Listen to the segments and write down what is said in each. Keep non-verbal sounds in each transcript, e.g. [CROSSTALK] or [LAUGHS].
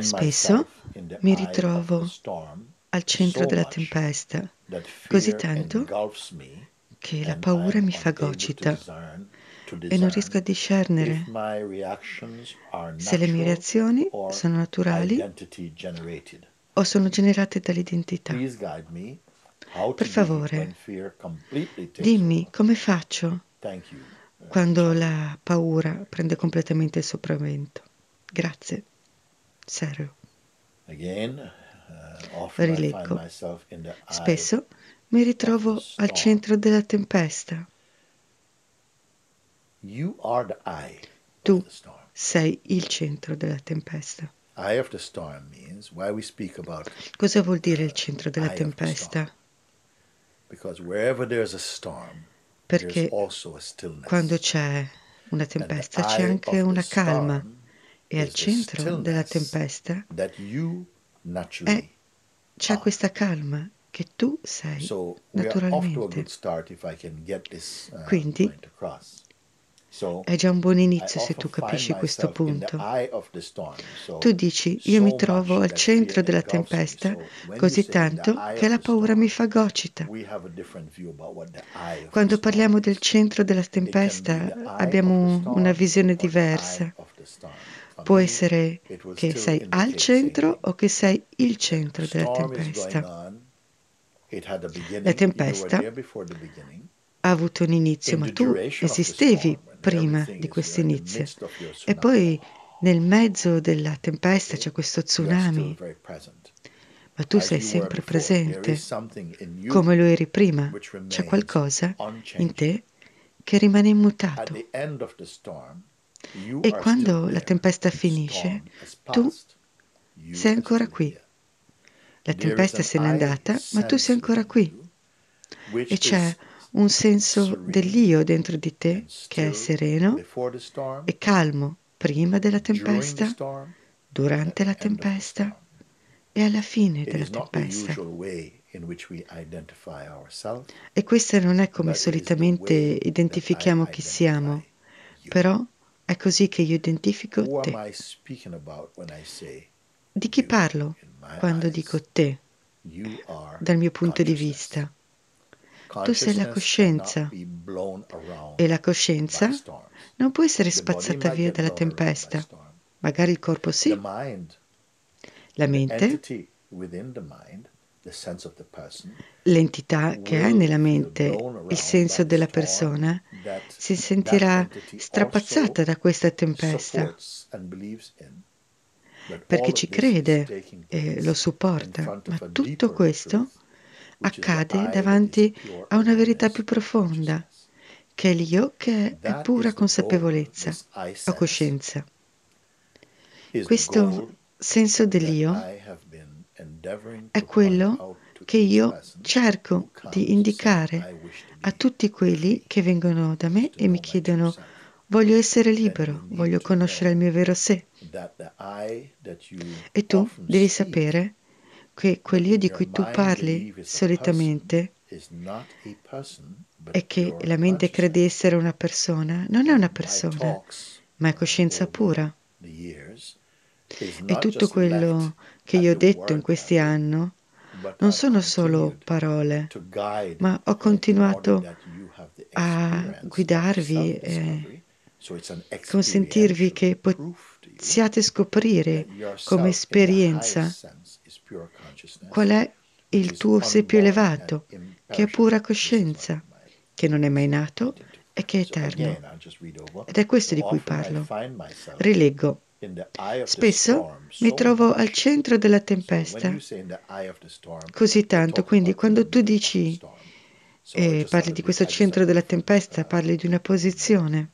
Spesso mi ritrovo al centro della tempesta, così tanto che la paura mi fa gocita e non riesco a discernere se le mie reazioni sono naturali o sono generate dall'identità. Per favore, dimmi come faccio uh, quando la paura prende completamente il sopravvento. Grazie, serio. Uh, Rilecco. Spesso mi ritrovo al centro della tempesta. Tu sei il centro della tempesta. Eye of the storm means why we speak about Cosa vuol dire il centro della tempesta? Perché quando c'è una tempesta c'è anche una calma e al centro della tempesta è, eh, c'è questa calma che tu sei naturalmente. Uh, Quindi è già un buon inizio se tu capisci questo punto. Tu dici, io mi trovo al centro della tempesta così tanto che la paura mi fa gocita. Quando parliamo del centro della tempesta abbiamo una visione diversa. Può essere che sei al centro o che sei il centro della tempesta. La tempesta ha avuto un inizio, ma tu esistevi prima di questo inizio. E poi nel mezzo della tempesta c'è questo tsunami, ma tu sei sempre presente, come lo eri prima. C'è qualcosa in te che rimane immutato. E quando la tempesta finisce, tu sei ancora qui. La tempesta se n'è andata, ma tu sei ancora qui. E c'è un senso dell'io dentro di te che è sereno e calmo prima della tempesta, durante la tempesta e alla fine della tempesta. E questa non è come solitamente identifichiamo chi siamo, però è così che io identifico te. Di chi parlo quando dico te? Dal mio punto di vista. Tu sei la coscienza e la coscienza non può essere spazzata via dalla tempesta. Magari il corpo sì. La mente L'entità che hai nella mente, il senso della persona, si sentirà strapazzata da questa tempesta perché ci crede eh, e lo supporta, ma tutto questo accade davanti a una verità più profonda, che è l'io che è pura consapevolezza o coscienza. Questo senso dell'io è quello che io cerco di indicare a tutti quelli che vengono da me e mi chiedono voglio essere libero, voglio conoscere il mio vero sé. E tu devi sapere che quell'io di cui tu parli solitamente e che la mente crede essere una persona, non è una persona, ma è coscienza pura. E tutto quello che io ho detto in questi anni non sono solo parole, ma ho continuato a guidarvi e consentirvi che possiate scoprire come esperienza qual è il tuo sé più elevato, che è pura coscienza, che non è mai nato e che è eterno. Ed è questo di cui parlo. Rileggo. Spesso mi trovo al centro della tempesta, così tanto. Quindi quando tu dici e eh, parli di questo centro della tempesta, uh, parli di una posizione.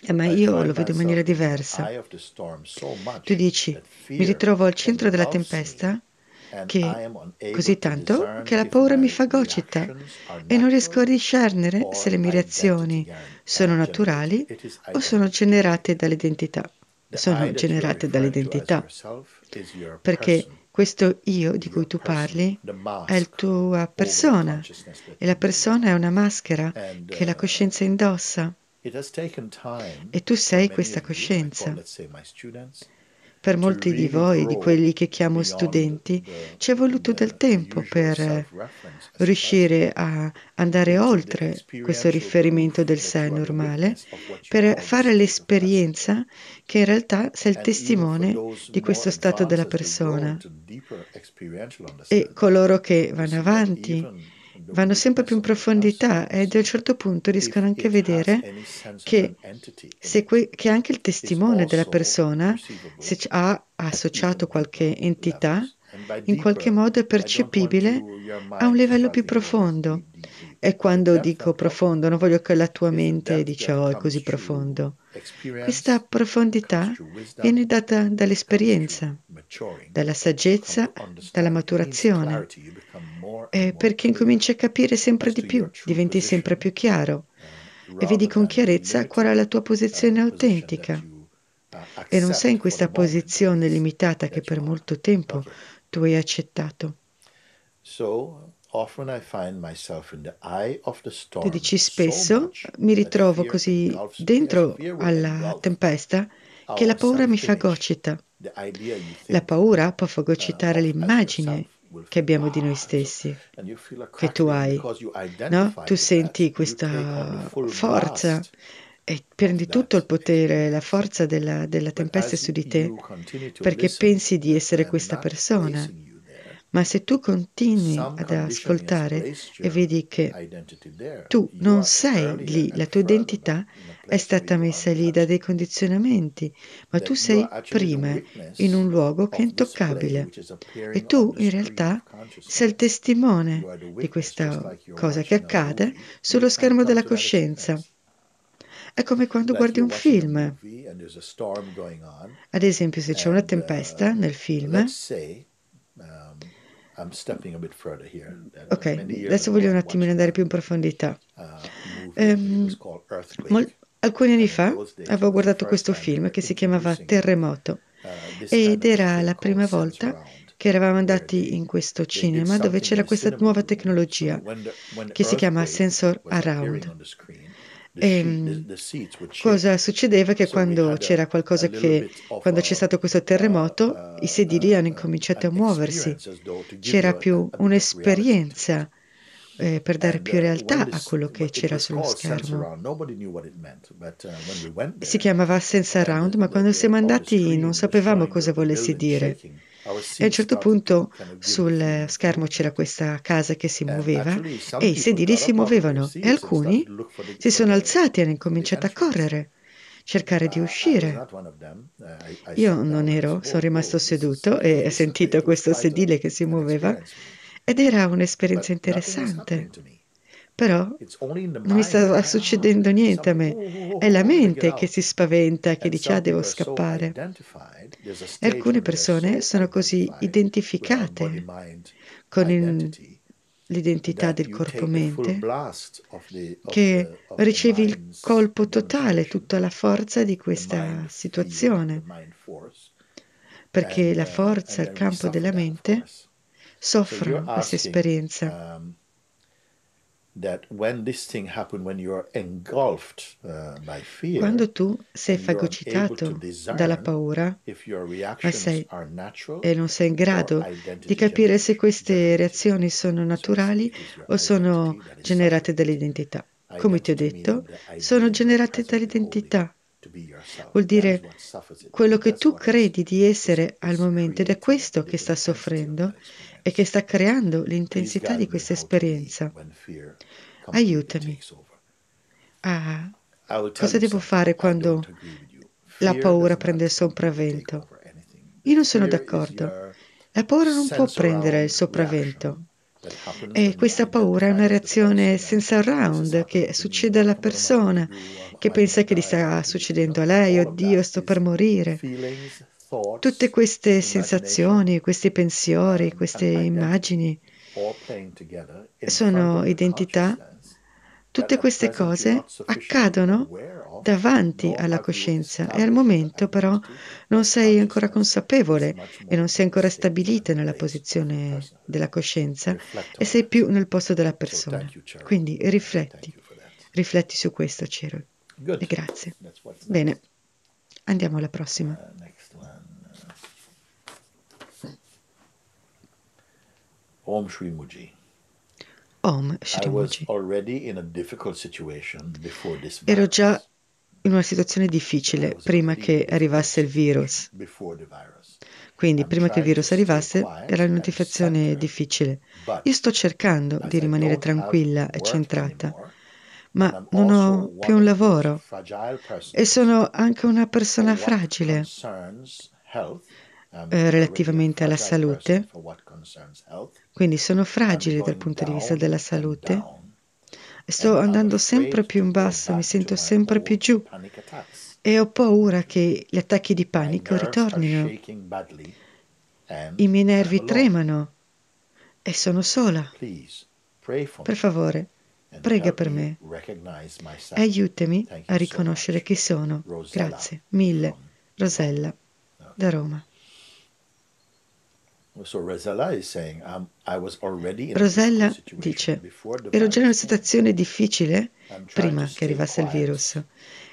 Eh, ma io lo vedo in maniera diversa. Tu dici, mi ritrovo al centro della tempesta che così tanto che la paura mi fagocita e non riesco a discernere se le mie reazioni sono naturali o sono generate dall'identità. Sono generate dall'identità, perché questo io di cui tu parli è la tua persona e la persona è una maschera che la uh, coscienza indossa. E tu sei questa coscienza. Per molti di voi, di quelli che chiamo studenti, ci è voluto del tempo per riuscire a andare oltre questo riferimento del sé normale, per fare l'esperienza che in realtà sei il testimone di questo stato della persona. E coloro che vanno avanti, vanno sempre più in profondità ed a un certo punto riescono anche a vedere che, que- che anche il testimone della persona, se ha associato qualche entità, in qualche modo è percepibile a un livello più profondo. E quando dico profondo, non voglio che la tua mente dica oh è così profondo. Questa profondità viene data dall'esperienza, dalla saggezza, dalla maturazione eh, perché incominci a capire sempre di più, diventi sempre più chiaro e vedi con chiarezza qual è la tua posizione autentica. E non sei in questa posizione limitata che per molto tempo tu hai accettato. Ti dici spesso mi ritrovo così dentro alla tempesta che la paura mi fagocita. La paura può fagocitare l'immagine, che abbiamo di noi stessi, che tu hai. No? Tu senti questa forza e prendi tutto il potere, la forza della, della tempesta su di te, perché pensi di essere questa persona. Ma se tu continui ad ascoltare e vedi che tu non sei lì, la tua identità è stata messa lì da dei condizionamenti, ma tu sei prima in un luogo che è intoccabile e tu in realtà sei il testimone di questa cosa che accade sullo schermo della coscienza. È come quando guardi un film. Ad esempio, se c'è una uh, tempesta nel film, um, Ok, adesso voglio un attimino andare più in profondità. Um, Alcuni anni fa avevo guardato questo film che si chiamava Terremoto uh, ed era la prima volta che eravamo andati in questo cinema dove c'era questa nuova tecnologia che si chiama sensor around. E ehm, cosa succedeva? Che quando c'era qualcosa che, quando c'è stato questo terremoto, uh, i sedili uh, hanno incominciato a muoversi. C'era più un'esperienza eh, per dare più uh, realtà a quello che c'era sullo schermo. Uh, si chiamava Sense Around, uh, ma quando siamo andati non sapevamo cosa volesse dire. E a un certo punto sul schermo c'era questa casa che si muoveva e i sedili si muovevano e alcuni si sono alzati e hanno incominciato a correre cercare di uscire. Io non ero, sono rimasto seduto e ho sentito questo sedile che si muoveva ed era un'esperienza interessante. Però non mi stava succedendo niente a me. È la mente che si spaventa, che dice ah, devo scappare. E alcune persone sono così identificate con il l'identità del corpo-mente, che ricevi il colpo totale, tutta la forza di questa situazione, perché la uh, forza, il campo della mente, soffrono questa esperienza. Um, uh, Quando tu sei fagocitato dalla paura sei, e non sei in grado di capire se queste reazioni sono naturali o sono generate dall'identità. Come ti ho detto, sono generate dall'identità. Vuol dire quello che tu credi di essere al momento ed è questo che sta soffrendo e che sta creando l'intensità di questa esperienza. Aiutami. Ah, cosa devo fare quando la paura prende il sopravvento? Io non sono d'accordo. La paura non può prendere il sopravvento. E questa paura è una reazione senza round che succede alla persona che pensa che gli sta succedendo a lei, oddio, sto per morire. Tutte queste sensazioni, questi pensieri, queste immagini sono identità. Tutte queste cose accadono davanti alla coscienza e al momento però non sei ancora consapevole e non sei ancora stabilita nella posizione della coscienza e sei più nel posto della persona. Quindi rifletti, rifletti su questo, Ciro. E grazie. Bene, andiamo alla prossima. Uh, Om Shri Muji. Om Shri Muji. Ero già in una situazione difficile prima che arrivasse il virus. Quindi, prima che il virus arrivasse, era una situazione difficile. Io sto cercando di rimanere tranquilla e centrata, ma non ho più un lavoro e sono anche una persona fragile eh, relativamente alla salute quindi sono fragile dal punto di vista della salute. Sto andando sempre più in basso, mi sento sempre più giù e ho paura che gli attacchi di panico ritornino. I miei nervi tremano e sono sola. Per favore, prega per me. Aiutami a riconoscere chi sono. Grazie mille. Rosella, da Roma. Rosella um, dice, ero già in una situazione difficile prima che arrivasse il virus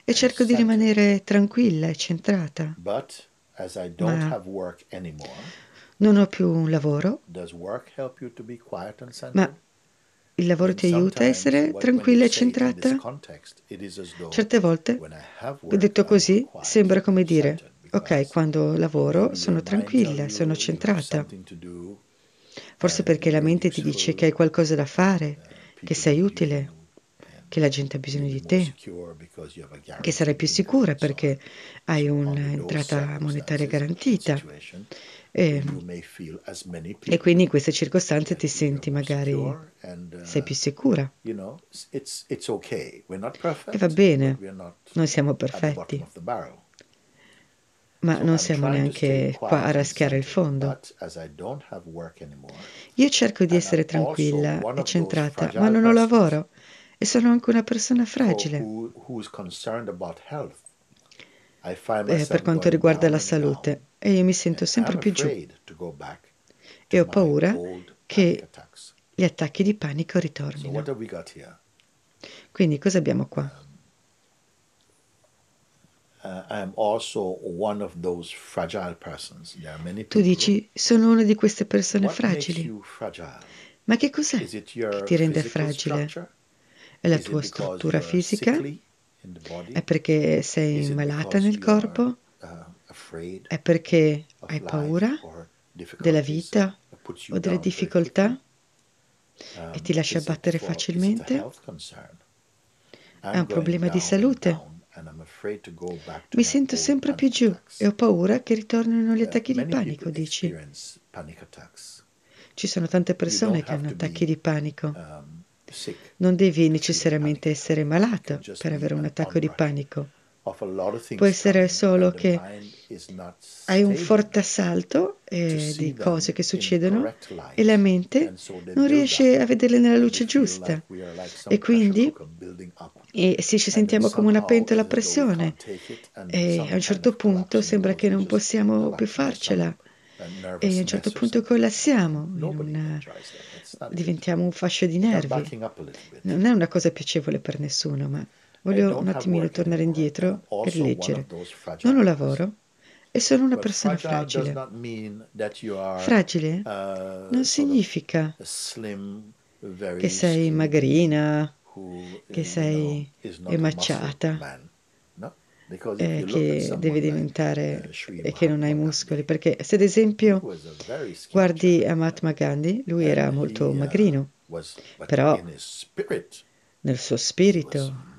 e cerco di rimanere tranquilla e centrata. Ma non ho più un lavoro, ma il lavoro ti aiuta a essere tranquilla e centrata? Certe volte, detto così, sembra come dire ok, quando lavoro sono tranquilla, sono centrata. Forse perché la mente ti dice che hai qualcosa da fare, che sei utile, che la gente ha bisogno di te, che sarai più sicura perché hai un'entrata monetaria garantita. E, e, quindi in queste circostanze ti senti magari sei più sicura. E va bene, noi siamo perfetti ma non siamo neanche qua a raschiare il fondo. Io cerco di essere tranquilla e centrata, ma non ho lavoro e sono anche una persona fragile. Eh, per quanto riguarda la salute, e io mi sento sempre più giù e ho paura che gli attacchi di panico ritornino. Quindi cosa abbiamo qua? Uh, tu dici, sono una di queste persone fragili. Ma che cos'è che ti rende fragile? È la tua struttura fisica? È perché sei malata nel corpo? Uh, È perché hai paura della vita o delle difficoltà? E ti lascia um, abbattere facilmente? È un problema di salute? Mi sento sempre più giù e ho paura che ritornino gli attacchi di panico, dici. Ci sono tante persone che hanno attacchi di panico. Um, non devi necessariamente essere malato per avere un attacco di panico. Può essere solo che hai un forte assalto eh, di cose che succedono e la mente non riesce a vederle nella luce giusta e quindi e se ci sentiamo come una pentola a pressione eh, certo e a un certo punto sembra che non possiamo più farcela e a un certo punto collassiamo, una... diventiamo un fascio di nervi. Non è una cosa piacevole per nessuno, ma Voglio un attimino tornare indietro per leggere. Non ho lavoro e sono una persona fragile. Fragile uh, non significa che sei magrina, che sei emaciata, eh, che devi diventare uh, e che non hai muscoli. Perché se ad esempio guardi a Mahatma Gandhi, lui era molto uh, magrino, però nel suo spirito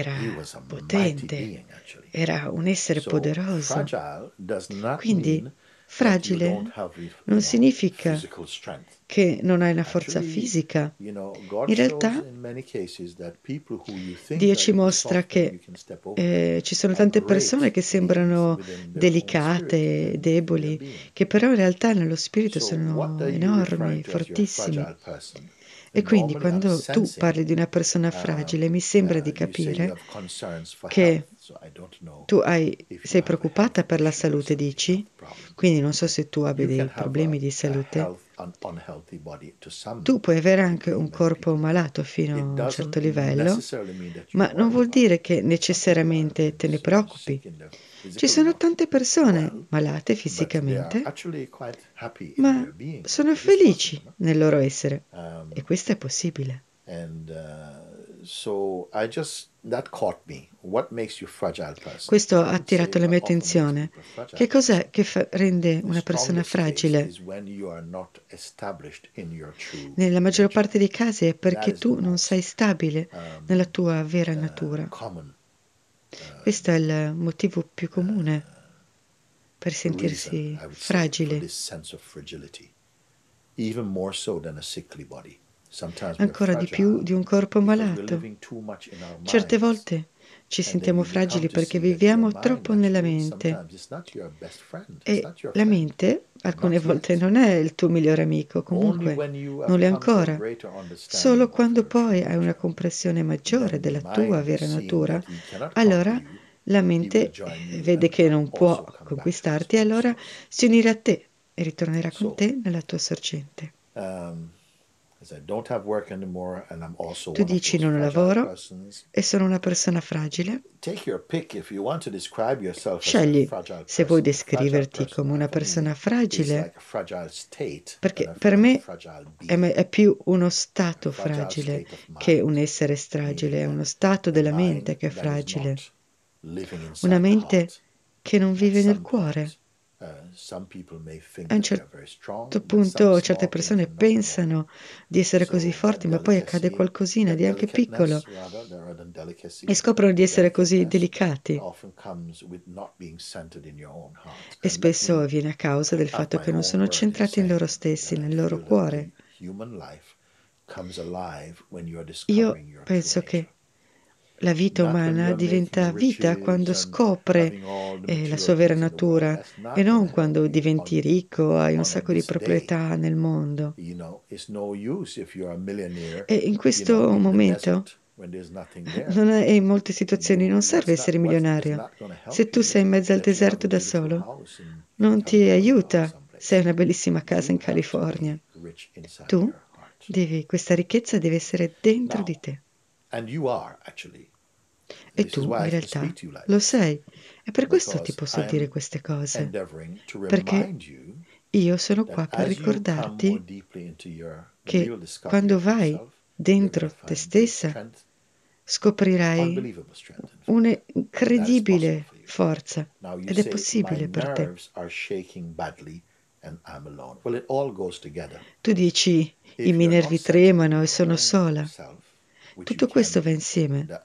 era potente, era un essere poderoso. Quindi fragile non significa che non hai una forza fisica. In realtà Dio ci mostra che eh, ci sono tante persone che sembrano delicate, deboli, che però in realtà nello spirito sono enormi, fortissimi. E quindi quando tu parli di una persona uh, fragile, mi sembra di uh, capire che tu hai, sei preoccupata per la salute, dici? Quindi non so se tu abbia dei problemi di salute. Tu puoi avere anche un corpo malato fino a un certo livello, ma non vuol dire che necessariamente te ne preoccupi. Ci sono tante persone malate fisicamente, ma sono felici nel loro essere e questo è possibile. Questo ha attirato la mia attenzione. Che cos'è che fa- rende una persona fragile? Nella maggior parte dei casi è perché tu non sei stabile nella tua vera natura. Eh, Questo è il motivo più eh, comune per sentirsi fragile, ancora di più di un corpo malato. Certe volte ci sentiamo fragili perché viviamo troppo nella mente e la mente alcune volte non è il tuo migliore amico, comunque non l'è ancora. Solo quando poi hai una comprensione maggiore della tua vera natura, allora la mente vede che non può conquistarti e allora si unirà a te e ritornerà con te nella tua sorgente. Um, tu dici non lavoro e sono una persona fragile. Scegli se vuoi descriverti come una persona fragile, perché per me è più uno stato fragile che un essere fragile, è uno stato della mente che è fragile, una mente che non vive nel cuore. Eh, a un certo punto certe persone pensano di essere così forti, ma poi accade qualcosina di anche piccolo e scoprono di essere così delicati. E spesso viene a causa del fatto che non sono centrati in loro stessi, nel loro cuore. Io penso che la vita umana diventa vita quando scopre eh, la sua vera natura e non quando diventi ricco, hai un sacco di proprietà nel mondo. E in questo momento è, in molte situazioni non serve essere milionario. Se tu sei in mezzo al deserto da solo, non ti aiuta se hai una bellissima casa in California. Tu devi, questa ricchezza deve essere dentro di te. And you are actually e tu, in realtà, lo sei. È per questo ti posso dire queste cose. Perché io sono qua per ricordarti che quando vai dentro te stessa scoprirai un'incredibile forza ed è possibile per te. Tu dici i miei nervi tremano e sono sola. Tutto questo diciamo va insieme.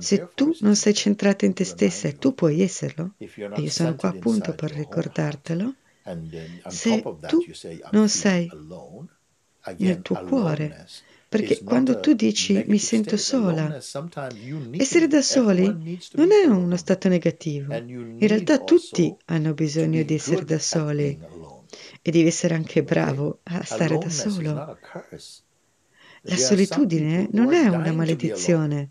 Se tu non sei centrata in te stessa e tu puoi esserlo, e io sono qua appunto per ricordartelo, se tu non sei nel tuo cuore, perché quando tu dici mi sento sola, essere da soli non è uno stato negativo. In realtà tutti hanno bisogno di essere da soli e devi essere anche bravo a stare da solo. La solitudine non è una maledizione.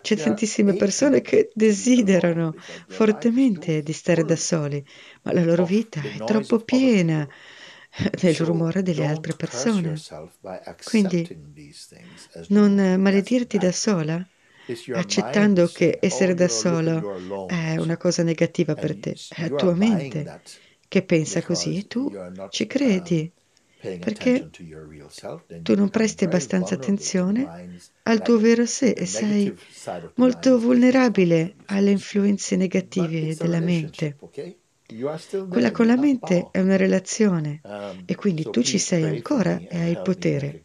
C'è tantissime persone che desiderano fortemente di stare da soli, ma la loro vita è troppo piena del rumore delle altre persone. Quindi non maledirti da sola, accettando che essere da solo è una cosa negativa per te, è la tua mente che pensa così e tu ci credi um, perché tu non presti abbastanza attenzione al tuo vero sé e sei molto vulnerabile alle influenze negative della mente. Quella con la mente è una relazione um, e quindi tu ci sei ancora e hai il potere.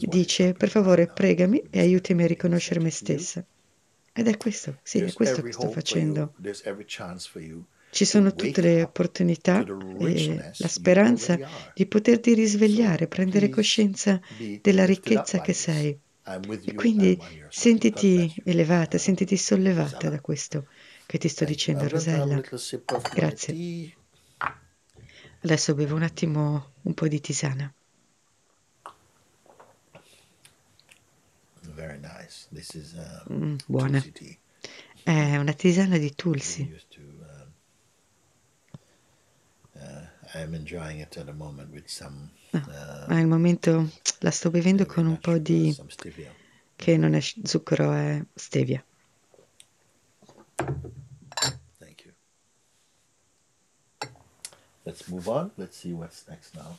Dice, per favore, pregami e aiutami a riconoscere me stessa. Ed è questo, sì, è questo che sto facendo. Ci sono tutte le opportunità e la speranza di poterti risvegliare, prendere coscienza della ricchezza che sei. E quindi sentiti elevata, sentiti sollevata da questo che ti sto dicendo, Rosella. Grazie. Adesso bevo un attimo un po' di tisana. Uh, mm, buona. È una tisana di Tulsi. I'm enjoying it at the moment with some, ah, uh, ah, al momento [TSK] la sto bevendo con un po' di che non è zucchero, è stevia. Thank you. Let's move on. Let's see what's next now.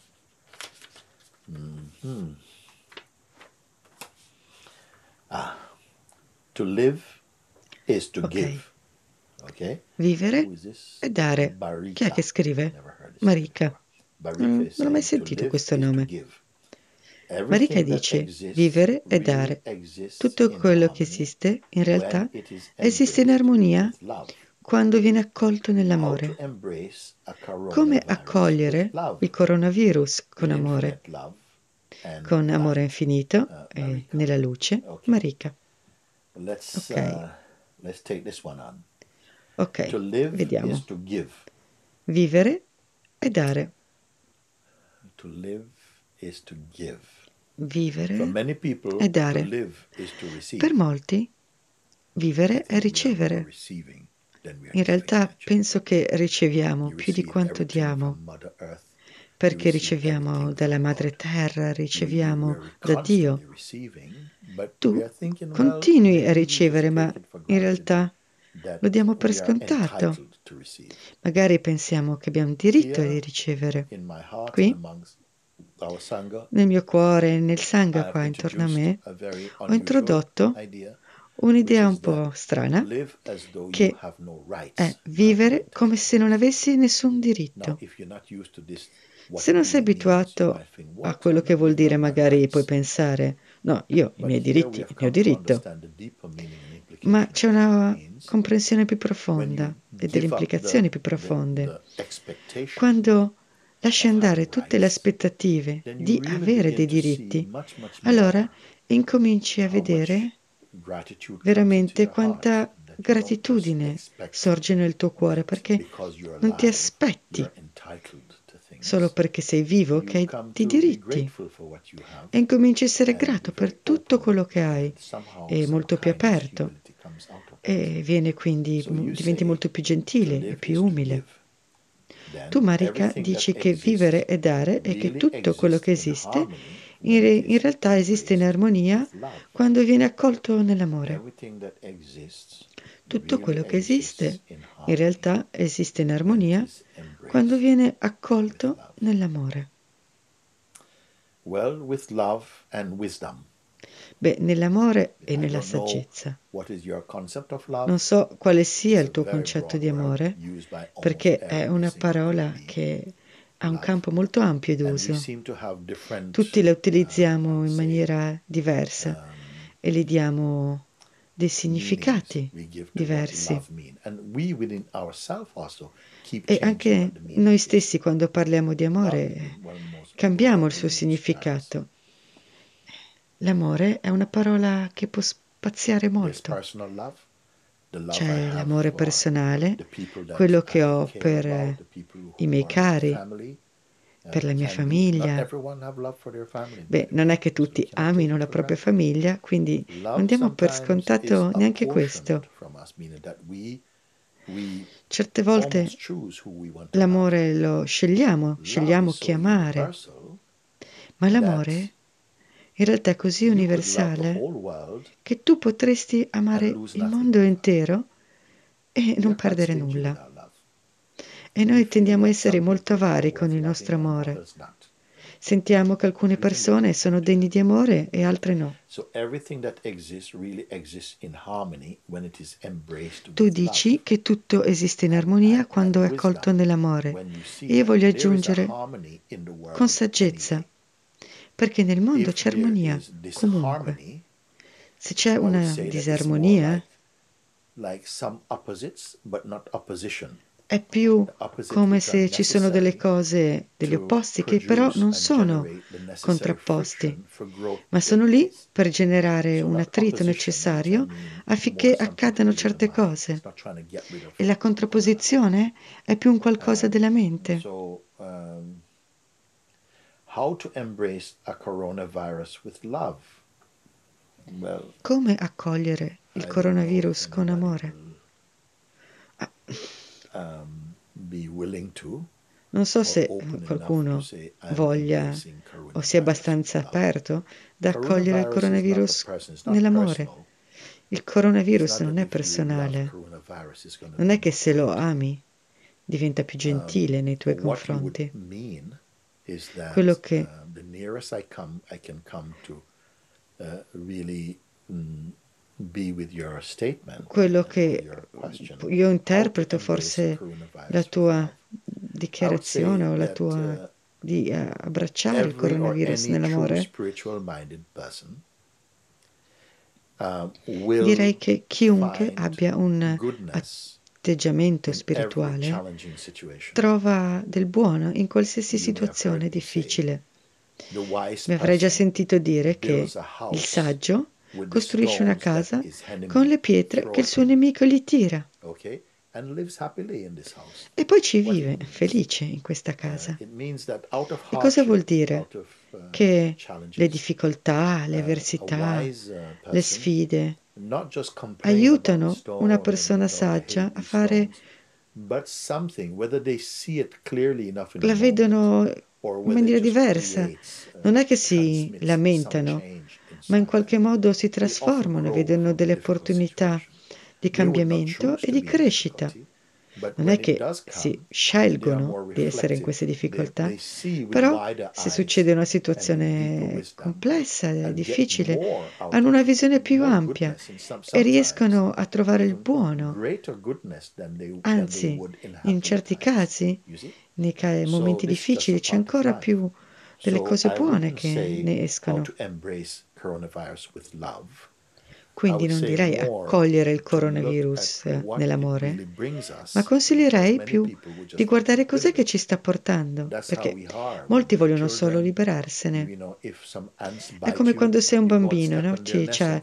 Mm-hmm. Ah, to live is to okay. give. Vivere e dare. Chi è che scrive? Marika. Mm, non ho mai sentito questo nome. Marika dice vivere e dare. Tutto quello che esiste in realtà esiste in armonia quando viene accolto nell'amore. Come accogliere il coronavirus con amore? Con amore infinito uh, e eh, nella luce, Marika. Ok. Uh, let's take this one on. Ok, vediamo. Vivere è dare. Vivere people, è dare. Per molti, vivere è ricevere. In realtà penso che riceviamo più di quanto diamo, perché riceviamo dalla Madre Terra, riceviamo da Dio. Tu continui a ricevere, ma in realtà lo diamo per scontato. Magari pensiamo che abbiamo diritto di ricevere. Qui, nel mio cuore, nel sangue qua intorno a me, ho introdotto un'idea un po' strana che è vivere come se non avessi nessun diritto. Se non sei abituato a quello che vuol dire, magari puoi pensare, no, io i miei diritti, il mio diritto ma c'è una comprensione più profonda e delle implicazioni più profonde. Quando lasci andare tutte le aspettative di avere dei diritti, allora incominci a vedere veramente quanta gratitudine sorge nel tuo cuore perché non ti aspetti solo perché sei vivo che hai i diritti e incominci a essere grato per tutto quello che hai e molto più aperto e viene quindi, diventi molto più gentile e più umile. Tu, Marika, dici che vivere è dare e che tutto quello che esiste in, re, in realtà esiste in armonia quando viene accolto nell'amore tutto quello che esiste in realtà esiste in armonia quando viene accolto nell'amore. Beh, nell'amore e nella saggezza. Non so quale sia il tuo concetto di amore, perché è una parola che ha un campo molto ampio d'uso. Tutti la utilizziamo uh, in maniera diversa um, e le diamo dei significati diversi. E anche noi stessi quando parliamo di amore cambiamo il suo significato. L'amore è una parola che può spaziare molto. C'è cioè, l'amore personale, quello che ho per i miei cari, per la mia famiglia. Beh, non è che tutti amino la propria famiglia, quindi non diamo per scontato neanche questo. Certe volte l'amore lo scegliamo, scegliamo chi amare, ma l'amore in realtà è così universale che tu potresti amare il mondo intero e non perdere nulla. E noi tendiamo a essere molto avari con il nostro amore. Sentiamo che alcune persone sono degne di amore e altre no. Tu dici che tutto esiste in armonia quando è accolto nell'amore. E io voglio aggiungere con saggezza, perché nel mondo c'è armonia comunque. Se c'è una disarmonia, è più come se ci sono delle cose, degli opposti, che però non sono contrapposti, ma sono lì per generare un attrito necessario affinché accadano certe cose. E la contrapposizione è più un qualcosa um, della mente. Um, come accogliere il coronavirus con amore? Ah. Um, non so se qualcuno voglia o sia abbastanza aperto da accogliere il coronavirus nell'amore. Il coronavirus non è personale. Non è che se lo ami diventa più gentile um, nei tuoi confronti. Quello che uh, quello che io interpreto forse la tua dichiarazione o la tua uh, di eh, abbracciare il coronavirus nell'amore uh, direi che chiunque abbia un atteggiamento spirituale trova del buono in qualsiasi situazione difficile mi avrei già sentito dire che il saggio costruisce una casa con le pietre che il suo nemico gli tira. E poi ci vive felice in questa uh, casa. E cosa vuol dire? Uh, che le difficoltà, le uh, avversità, le sfide aiutano una persona saggia a fare la vedono in maniera diversa. Non è che si lamentano, ma in qualche modo si trasformano, vedono delle opportunità di cambiamento e di crescita. Non è che si scelgono di essere in queste difficoltà, però se succede una situazione complessa, difficile, hanno una visione più ampia e riescono a trovare il buono. Anzi, in certi casi, nei momenti difficili, c'è ancora più delle cose buone che ne escono. Quindi non direi accogliere il coronavirus nell'amore, ma consiglierei più di guardare cos'è che ci sta portando, perché molti vogliono solo liberarsene. È come quando sei un bambino, no? c'è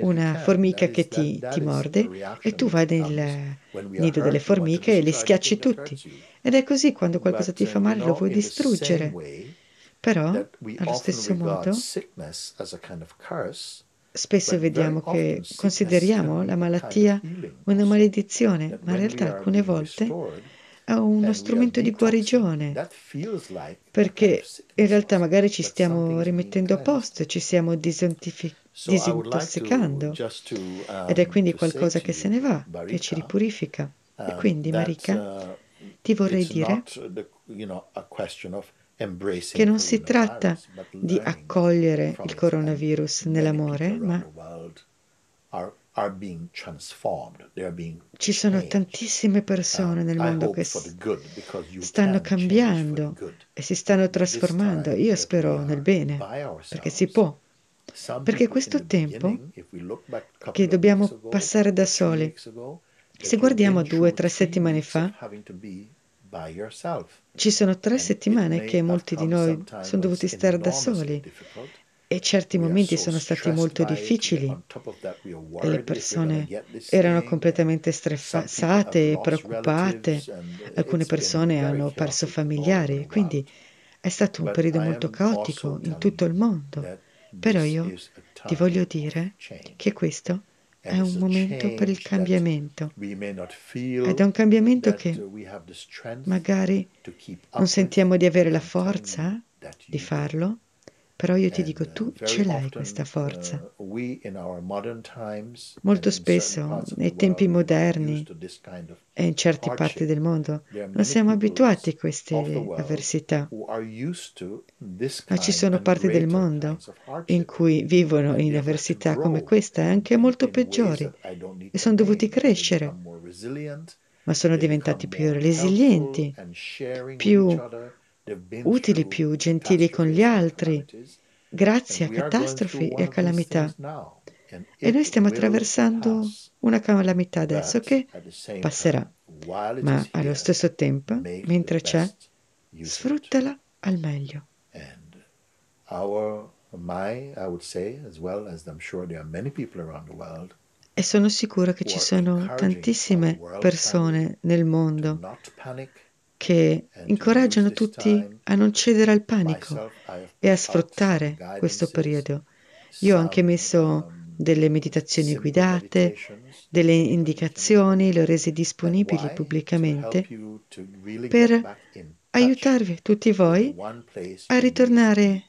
una formica che ti, ti morde e tu vai nel nido delle formiche e li schiacci tutti. Ed è così quando qualcosa ti fa uh, male lo vuoi distruggere. Però, allo stesso modo, spesso vediamo che consideriamo la malattia una maledizione, ma in realtà alcune volte è uno strumento di guarigione, perché in realtà magari ci stiamo rimettendo a posto, ci stiamo disintossicando um, ed è quindi qualcosa che se ne va, che ci ripurifica. E um, quindi, Marika, uh, ti vorrei dire che non si tratta di accogliere il coronavirus nell'amore, ma ci sono tantissime persone uh, nel mondo che stanno cambiando e si stanno trasformando. Io spero nel bene, perché si può. Perché questo tempo che dobbiamo passare da soli, se guardiamo due o tre settimane fa, ci sono tre settimane che molti di noi sono dovuti stare da soli e certi momenti sono stati molto difficili. Le persone erano completamente stressate e preoccupate, alcune persone hanno perso familiari, quindi è stato un periodo molto caotico in tutto il mondo. Però io ti voglio dire che questo è un momento per il cambiamento ed è un cambiamento che magari non sentiamo di avere la forza di farlo, però io ti dico, uh, tu ce l'hai questa forza. Uh, molto spesso, nei tempi moderni e in certe parti del mondo, non siamo abituati a queste avversità. Ma ci sono parti del mondo in cui vivono in avversità come questa e anche molto peggiori e sono dovuti crescere ma sono diventati più resilienti, più utili più gentili con gli altri, grazie a catastrofi e a calamità. E noi stiamo attraversando una calamità adesso che passerà, ma allo stesso tempo, mentre c'è, sfruttala al meglio. E sono sicuro che ci sono tantissime persone nel mondo che incoraggiano tutti a non cedere al panico e a sfruttare questo periodo. Io ho anche messo delle meditazioni guidate, delle indicazioni, le ho rese disponibili pubblicamente per aiutarvi, tutti voi, a ritornare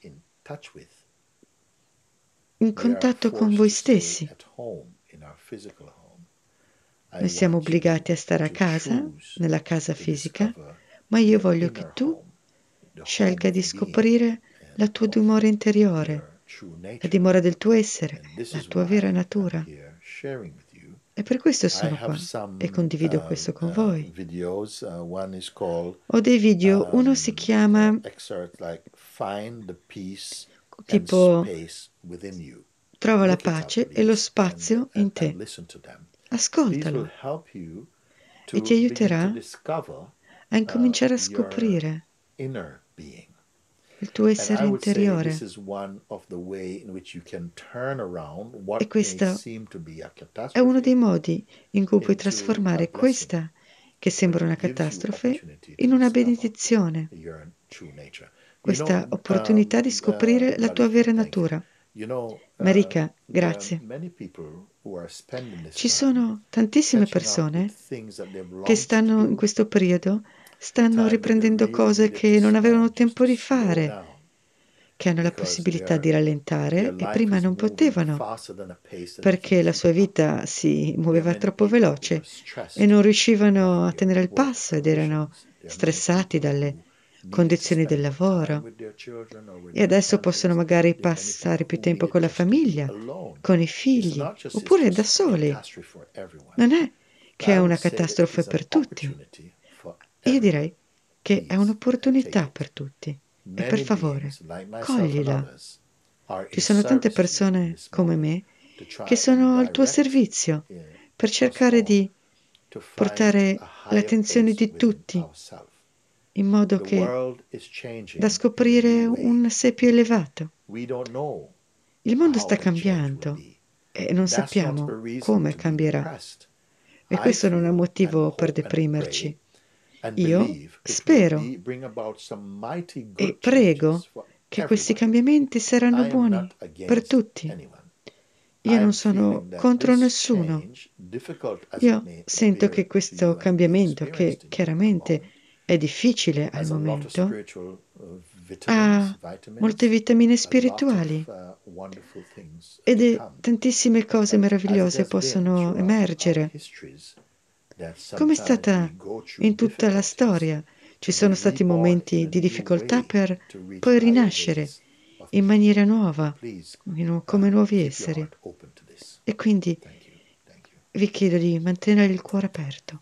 in contatto con voi stessi. Noi siamo obbligati a stare a casa, nella casa fisica, ma io voglio che tu scelga di scoprire la tua dimora interiore, la dimora del tuo essere, la tua vera natura. E per questo sono qua e condivido questo con voi. Ho dei video, uno si chiama tipo Trova la pace e lo spazio in te. Ascoltalo e ti aiuterà a incominciare a um, scoprire il tuo essere interiore. E questo è uno dei modi in cui puoi trasformare questa, che sembra una catastrofe, in una benedizione, questa um, opportunità di scoprire la tua vera natura. Marika, uh, grazie. Ci sono tantissime persone che stanno in questo periodo, stanno riprendendo cose che non avevano tempo di fare, che hanno la possibilità di rallentare e prima non potevano perché la sua vita si muoveva troppo veloce e non riuscivano a tenere il passo ed erano stressati dalle condizioni del lavoro e adesso possono magari passare più tempo con la famiglia, con i figli oppure da soli. Non è che è una catastrofe per tutti. Io direi che è un'opportunità per tutti e per favore coglila. Ci sono tante persone come me che sono al tuo servizio per cercare di portare l'attenzione di tutti in modo che da scoprire un sé più elevato. Il mondo sta cambiando e non sappiamo come cambierà. E questo non è motivo per deprimerci. Io spero e prego che questi cambiamenti saranno buoni per tutti. Io non sono contro nessuno. Io sento che questo cambiamento, che chiaramente è difficile al momento, ha uh, ah, molte vitamine spirituali uh, ed tantissime cose meravigliose possono emergere. Come è stata in tutta la storia? Ci sono stati momenti di difficoltà per poi rinascere in maniera nuova, uh, come nuovi esseri. E quindi vi chiedo di mantenere il cuore aperto.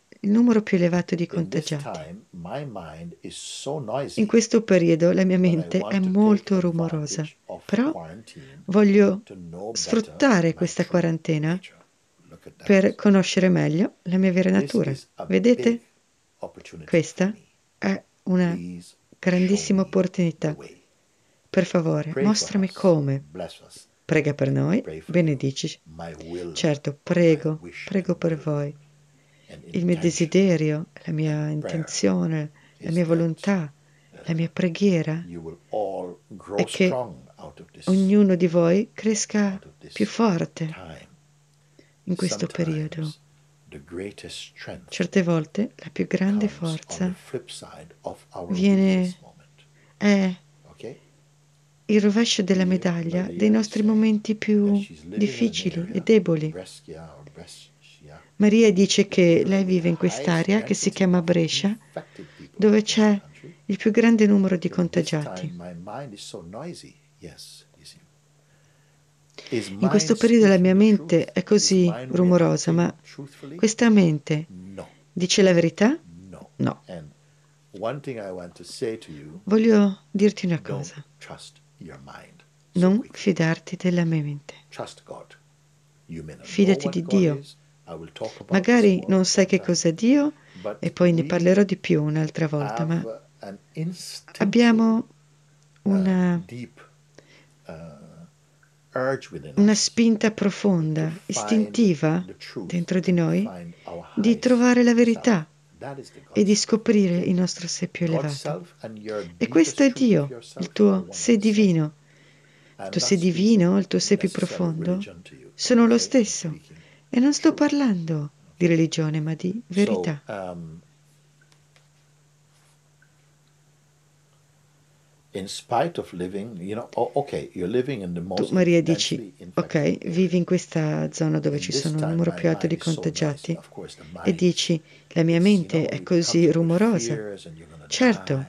il numero più elevato di contagiati. In questo periodo la mia mente è molto rumorosa, però voglio sfruttare questa quarantena per conoscere meglio la mia vera natura. Vedete? Questa è una grandissima opportunità. Per favore, mostrami come. Prega per noi, benedici. Certo, prego, prego per voi il mio desiderio, la mia intenzione, la mia volontà, la mia preghiera è che ognuno di voi cresca più forte in questo periodo. Certe volte la più grande forza viene è il rovescio della medaglia dei nostri momenti più difficili e deboli. Maria dice che lei vive in quest'area che si chiama Brescia, dove c'è il più grande numero di contagiati. In questo periodo la mia mente è così rumorosa, ma questa mente dice la verità? No. Voglio dirti una cosa. Non fidarti della mia mente. Fidati di Dio Magari non sai che cos'è Dio e poi ne parlerò di più un'altra volta, ma abbiamo uh, una, uh, una spinta profonda, istintiva dentro di noi di trovare la verità e di scoprire il nostro sé più elevato. E questo è Dio, il tuo sé divino. Il tuo sé divino, il tuo sé più profondo, sono lo stesso. E non sto parlando di religione, ma di verità. So, um, living, you know, oh, okay, tu, Maria, dici, ok, vivi in questa zona dove ci sono un numero più alto di contagiati so nice. course, e dici, la mia mente you know, è così rumorosa. Certo,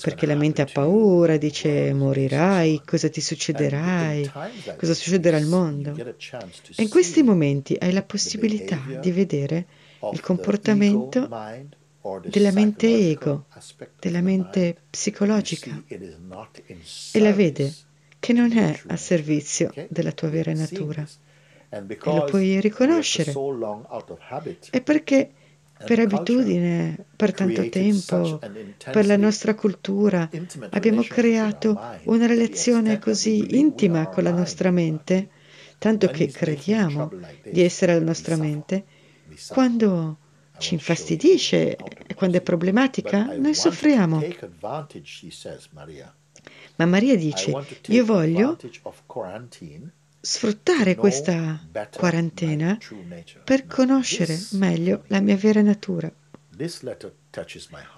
perché la mente ha paura, dice morirai, cosa ti succederai, cosa succederà al mondo. E in questi momenti hai la possibilità di vedere il comportamento della mente ego, della mente psicologica e la vede che non è a servizio della tua vera natura e lo puoi riconoscere. E perché per abitudine, per tanto tempo, per la nostra cultura. Abbiamo creato una relazione così intima con la nostra mente, tanto che crediamo di essere la nostra mente. Quando ci infastidisce, quando è problematica, noi soffriamo. Ma Maria dice, io voglio sfruttare questa quarantena per conoscere meglio la mia vera natura.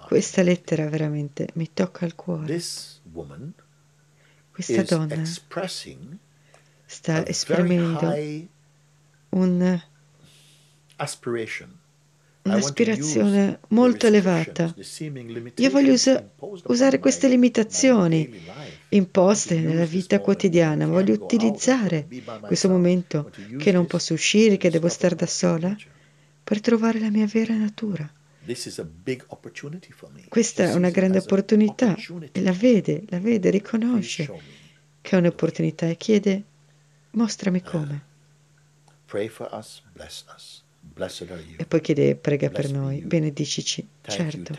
Questa lettera veramente mi tocca il cuore. Questa donna sta esprimendo un, un'aspirazione molto elevata. Io voglio usa- usare queste limitazioni imposte nella vita quotidiana. Voglio utilizzare questo momento che non posso uscire, che devo stare da sola, per trovare la mia vera natura. Questa è una grande opportunità e la vede, la vede, riconosce che è un'opportunità e chiede, mostrami eh, come. E poi chiede, prega per noi, benedicici. Certo.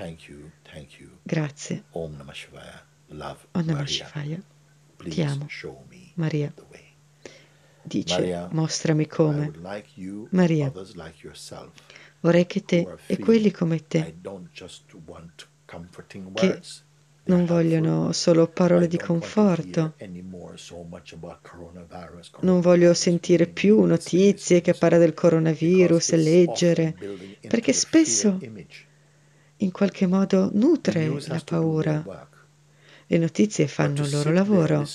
Grazie. Om Namah Shivaya. O Namo Shivaya, ti amo, Maria. Dice, mostrami come. Maria, vorrei che te e quelli come te, che non vogliono solo parole di conforto. Non voglio sentire più notizie che parla del coronavirus e leggere, perché spesso in qualche modo nutre la paura. Le notizie fanno il loro lavoro,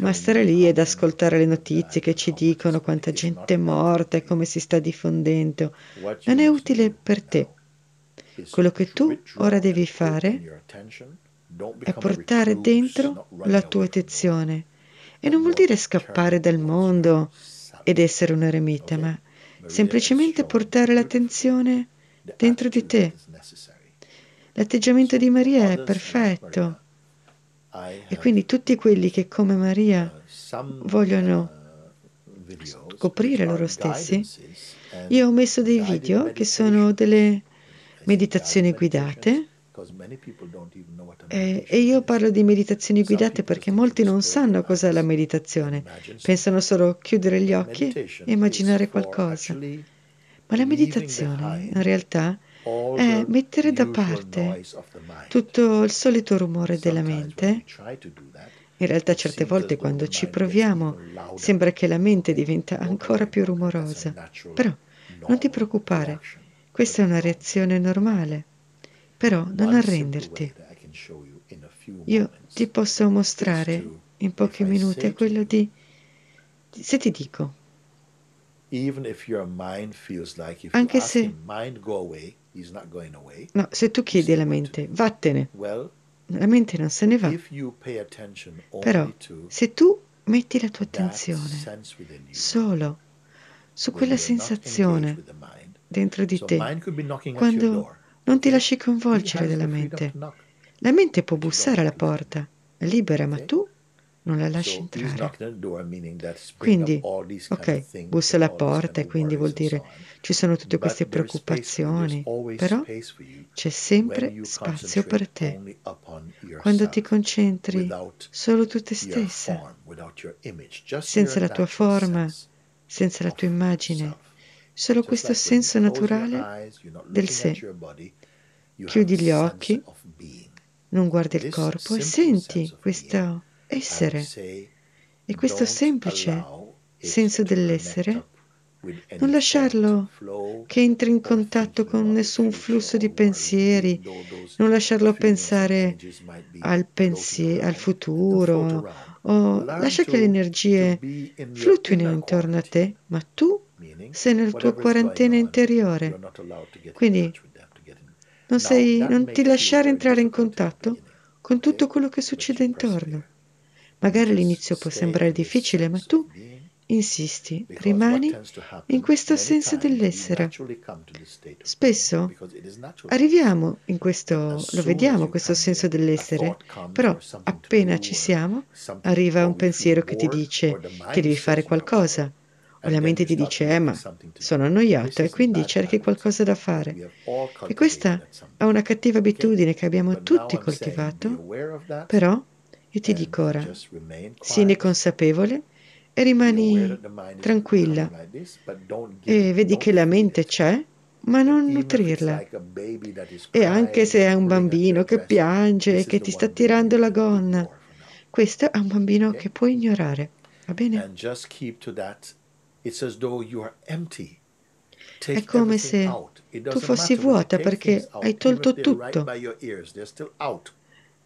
ma stare lì ed ascoltare le notizie che ci dicono quanta gente è morta e come si sta diffondendo non è utile per te. Quello che tu ora devi fare è portare dentro la tua attenzione. E non vuol dire scappare dal mondo ed essere un eremita, ma semplicemente portare l'attenzione dentro di te. L'atteggiamento di Maria è perfetto. E quindi tutti quelli che come Maria uh, uh, vogliono scoprire loro stessi, io ho messo dei video che sono delle meditazioni guidate. Eh, e io parlo di meditazioni guidate perché molti non sanno cos'è la meditazione, pensano solo chiudere gli occhi e immaginare qualcosa. Ma la meditazione in realtà è è eh, mettere da parte tutto il solito rumore della mente. In realtà certe volte quando ci proviamo sembra che la mente diventa ancora più rumorosa, però non ti preoccupare, questa è una reazione normale, però non arrenderti. Io ti posso mostrare in pochi minuti è quello di... se ti dico, anche se No, se tu chiedi alla mente, vattene, la mente non se ne va. Però se tu metti la tua attenzione solo su quella sensazione dentro di te, quando non ti lasci coinvolgere dalla mente, la mente può bussare alla porta, libera, ma tu non la lasci entrare. Quindi, ok, bussa alla porta e quindi vuol dire ci sono tutte queste preoccupazioni, però c'è sempre spazio per te. Quando ti concentri solo tu te stessa, senza la tua forma, senza la tua immagine, solo questo senso naturale del sé. Chiudi gli occhi, non guardi il corpo e senti questo essere e questo semplice senso dell'essere non lasciarlo che entri in contatto con nessun flusso di pensieri, non lasciarlo pensare al, pensi- al futuro, o lascia che le energie fluttuino intorno a te, ma tu sei nel tuo quarantena interiore. Quindi non, sei, non ti lasciare entrare in contatto con tutto quello che succede intorno. Magari all'inizio può sembrare difficile, ma tu eh? insisti, rimani in questo senso dell'essere. Spesso arriviamo in questo, lo vediamo questo senso dell'essere, però appena ci siamo arriva un pensiero che ti dice che devi fare qualcosa. Ovviamente ti dice, eh ma sono annoiato e quindi cerchi qualcosa da fare. E questa è una cattiva abitudine che abbiamo tutti coltivato, però e ti dico ora, sii consapevole e rimani tranquilla e vedi che la mente c'è, ma non nutrirla. E anche se è un bambino che piange e che ti sta tirando la gonna, questo è un bambino che puoi ignorare. Va bene? È come se tu fossi vuota perché hai tolto tutto.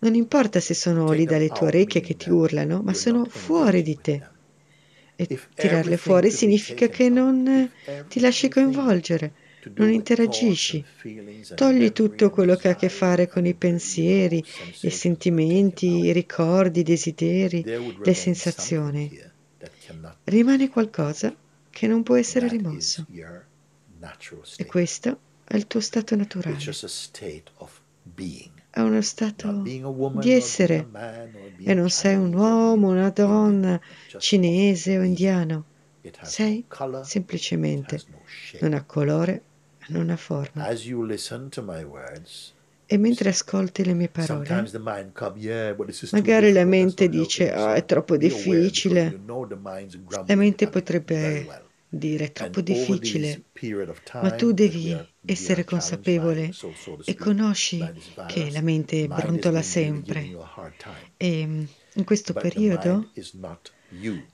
Non importa se sono lì dalle tue orecchie che ti urlano, ma sono fuori di te. E tirarle fuori significa che non ti lasci coinvolgere, non interagisci, togli tutto quello che ha a che fare con i pensieri, i sentimenti, i ricordi, i desideri, le sensazioni. Rimane qualcosa che non può essere rimosso. E questo è il tuo stato naturale a uno stato di essere e non sei un uomo, una donna cinese o indiano. Sei semplicemente, non ha colore, non ha forma. E mentre ascolti le mie parole, magari la mente dice, oh, è troppo difficile. La mente potrebbe dire, troppo difficile, ma tu devi essere consapevole e conosci che la mente brontola sempre. E ehm, in questo periodo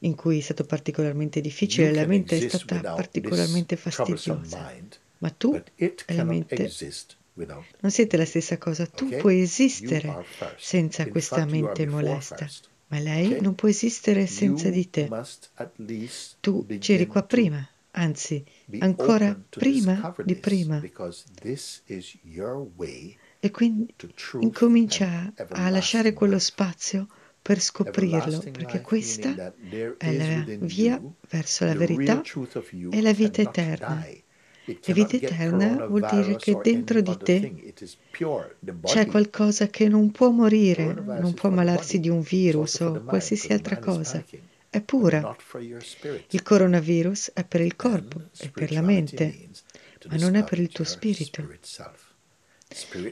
in cui è stato particolarmente difficile, la mente è stata particolarmente fastidiosa, ma tu e la mente non siete la stessa cosa, tu puoi esistere senza questa mente molesta ma lei non può esistere senza di te. Tu c'eri qua prima, anzi, ancora prima di prima. E quindi incomincia a lasciare quello spazio per scoprirlo, perché questa è la via verso la verità e la vita eterna. La vita eterna vuol dire che dentro di te c'è qualcosa che non può morire, non può ammalarsi di un virus o qualsiasi altra cosa. È pura. Il coronavirus è per il corpo e per la mente, ma non è per il tuo spirito.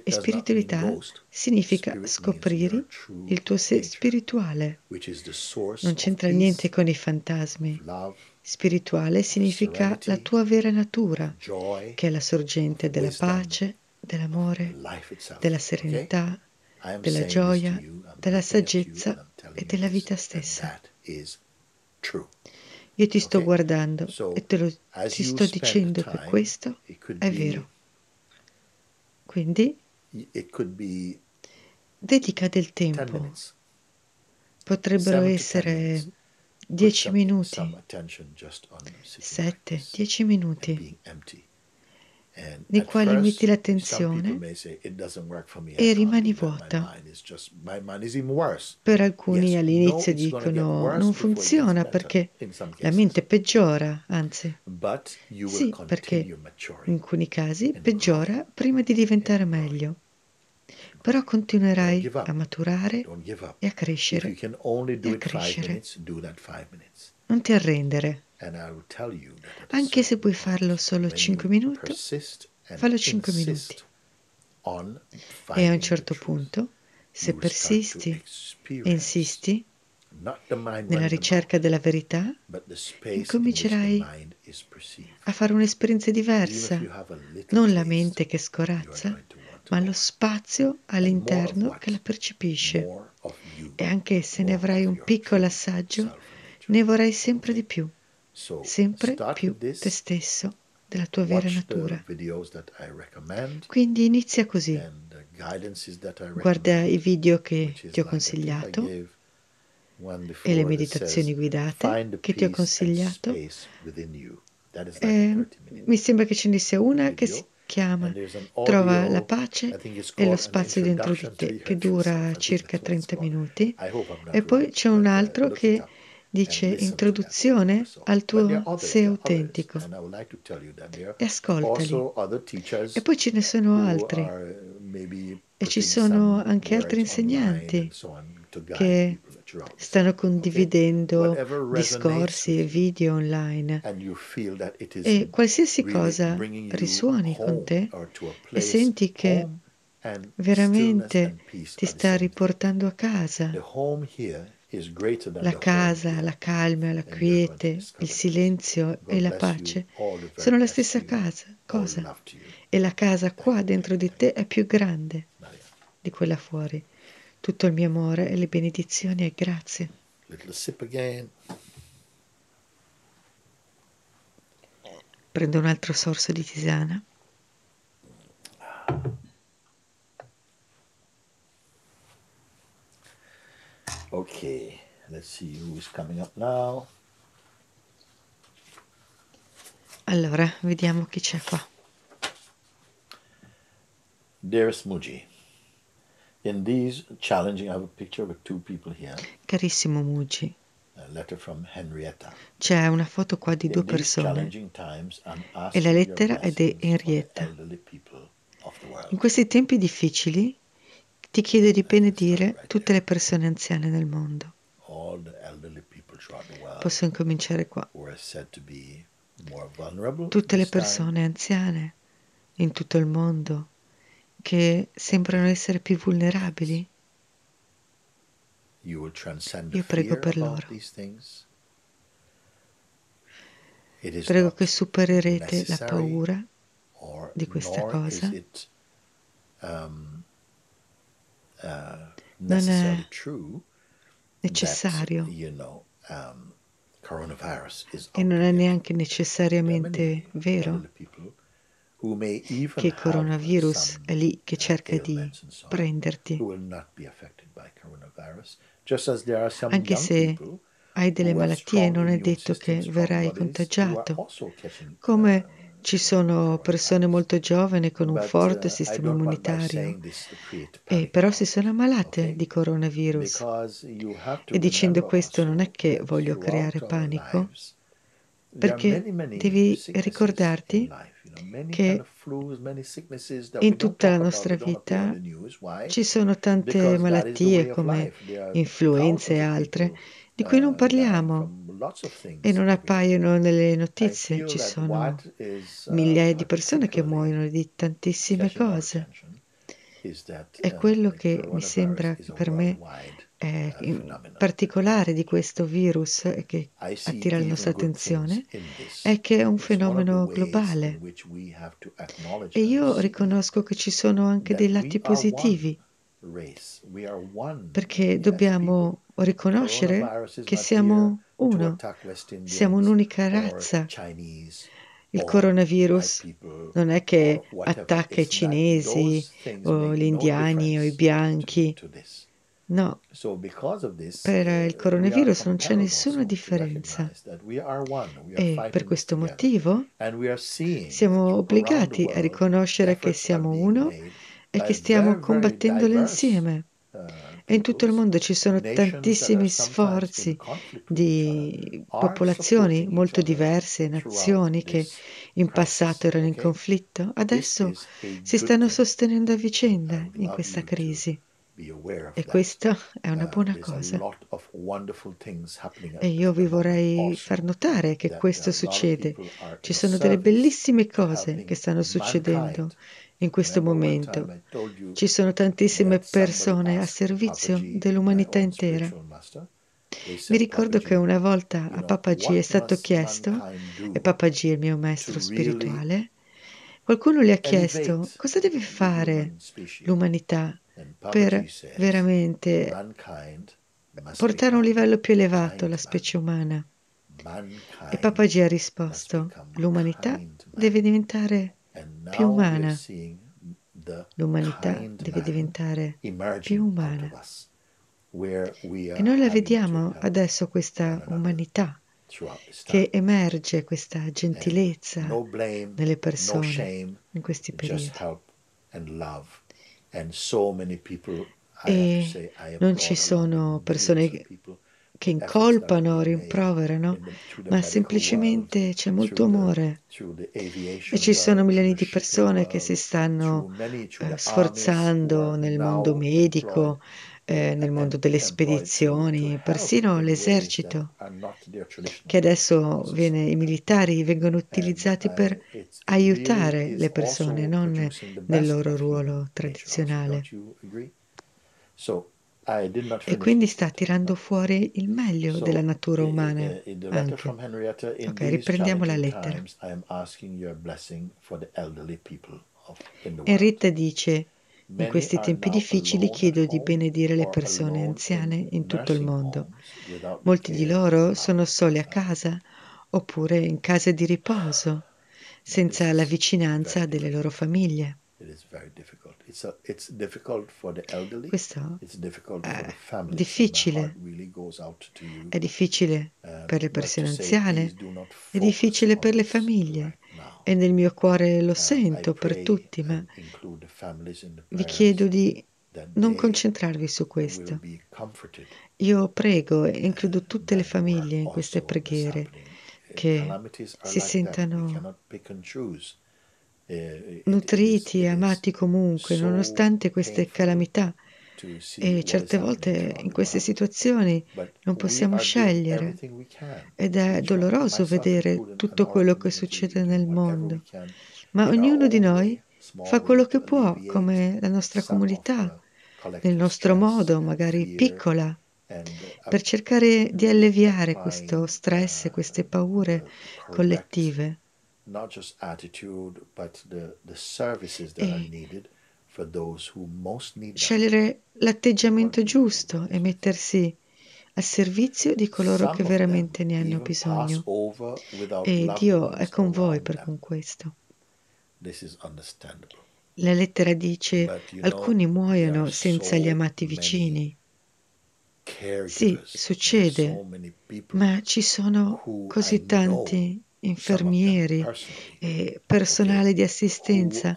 E spiritualità significa scoprire il tuo sé spirituale. Non c'entra niente con i fantasmi. Spirituale significa la tua vera natura, che è la sorgente della pace, dell'amore, della serenità, della gioia, della saggezza e della vita stessa. Io ti sto guardando e te lo, ti sto dicendo che questo è vero. Quindi it could be dedica del tempo. Potrebbero essere minutes. 10 minuti, some attention 7, this 10 and minuti being empty nei quali metti l'attenzione e rimani vuota. Per alcuni all'inizio dicono non funziona perché la mente peggiora, anzi. Sì, perché in alcuni casi peggiora prima di diventare meglio. Però continuerai a maturare e a crescere. E a crescere. Non ti arrendere. Anche se puoi farlo solo 5 minuti, fallo 5 minuti. E a un certo punto, se persisti e insisti nella ricerca della verità, comincerai a fare un'esperienza diversa, non la mente che scorazza, ma lo spazio all'interno che la percepisce. E anche se ne avrai un piccolo assaggio, ne vorrai sempre di più sempre più te stesso della tua vera natura. Quindi inizia così. Guarda i video che ti ho consigliato e le meditazioni guidate che ti ho consigliato. E eh, mi sembra che ce ne sia una che si chiama Trova la pace e lo spazio dentro di te, che dura circa 30 minuti. E poi c'è un altro che dice introduzione al tuo sé autentico e ascoltali. E poi ce ne sono altri uh, e ci sono anche altri insegnanti che stanno condividendo discorsi e video online e qualsiasi cosa risuoni con te e senti che veramente ti sta riportando a casa. La casa, la calma, la quiete, il silenzio e la pace sono la stessa casa, cosa? E la casa qua dentro di te è più grande di quella fuori. Tutto il mio amore e le benedizioni e grazie. Prendo un altro sorso di tisana. Okay, let's see who is coming up now. Allora, vediamo chi c'è qua. Dearest Muji, in these challenging, I have a picture with two people here. Carissimo Muji, c'è una foto qua di due persone times, e la lettera è di Henrietta. In questi tempi difficili ti chiedo di benedire tutte le persone anziane nel mondo. Posso incominciare qua. Tutte le persone anziane in tutto il mondo che sembrano essere più vulnerabili. Io prego per loro. Prego che supererete la paura di questa cosa. Um, Uh, non è necessario um, e non è neanche necessariamente vero che il coronavirus è lì che cerca di prenderti. Anche se hai delle malattie non è detto che verrai contagiato, come uh, ci sono persone molto giovani con un forte uh, sistema immunitario, e eh, però si sono ammalate di coronavirus. E dicendo questo non è che voglio creare panico, perché devi ricordarti che in tutta la nostra vita ci sono tante malattie come influenze e altre di cui non parliamo e non appaiono nelle notizie. Ci sono migliaia di persone che muoiono di tantissime cose. E quello che mi sembra per me è particolare di questo virus che attira la nostra attenzione è che è un fenomeno globale. E io riconosco che ci sono anche dei lati positivi perché dobbiamo riconoscere che siamo uno, siamo un'unica razza. Il coronavirus non è che attacca i cinesi o gli indiani o i bianchi. No, per eh, il coronavirus non c'è nessuna differenza e per questo motivo siamo obbligati a riconoscere che siamo uno è che stiamo combattendole insieme. E uh, in tutto il mondo ci sono tantissimi sforzi di uh, popolazioni molto diverse, nazioni che in passato erano in conflitto, adesso si stanno sostenendo a uh, vicenda in questa crisi. E questa è una buona cosa. E io vi vorrei far notare che questo succede. Ci sono delle bellissime cose che stanno succedendo in questo ecco, momento. Ci sono tantissime persone a servizio dell'umanità intera. Mi ricordo che una volta a Papagì è stato chiesto, e Papagì è il mio maestro spirituale, qualcuno le ha chiesto cosa deve fare l'umanità per veramente portare a un livello più elevato la specie umana. E Papagì ha risposto, l'umanità deve diventare più umana. L'umanità deve diventare più umana. E noi la vediamo adesso questa umanità che emerge, questa gentilezza nelle persone in questi periodi. E non ci sono persone che incolpano, rimproverano, ma semplicemente c'è molto amore. E ci sono milioni di persone che si stanno eh, sforzando nel mondo medico, eh, nel mondo delle spedizioni, persino l'esercito, che adesso viene, i militari vengono uh, utilizzati per aiutare le persone, non nel loro ruolo tradizionale. Ah, e quindi sta tirando fuori il meglio della natura umana. Anche. Ok, riprendiamo la lettera. Henrietta dice, in questi tempi difficili chiedo di benedire le persone anziane in tutto il mondo. Molti di loro sono soli a casa oppure in case di riposo, senza la vicinanza delle loro famiglie. Questo è difficile. Eh, è difficile per le persone anziane, è difficile per le famiglie e nel mio cuore lo eh, sento per tutti, ma vi chiedo di non concentrarvi su questo. Io prego e eh, includo tutte le famiglie in queste preghiere che si sentano nutriti e amati comunque, nonostante queste calamità. E certe volte in queste situazioni non possiamo scegliere ed è doloroso vedere tutto quello che succede nel mondo. Ma ognuno di noi fa quello che può, come la nostra comunità, nel nostro modo, magari piccola, per cercare di alleviare questo stress e queste paure collettive not just attitude, but the, the services that are eh. needed for those who most need Scegliere l'atteggiamento giusto e mettersi al servizio di coloro che veramente ne hanno bisogno. E Dio è con voi per con questo. La lettera dice, alcuni muoiono senza gli amati vicini. Sì, succede, ma ci sono così tanti infermieri e personale di assistenza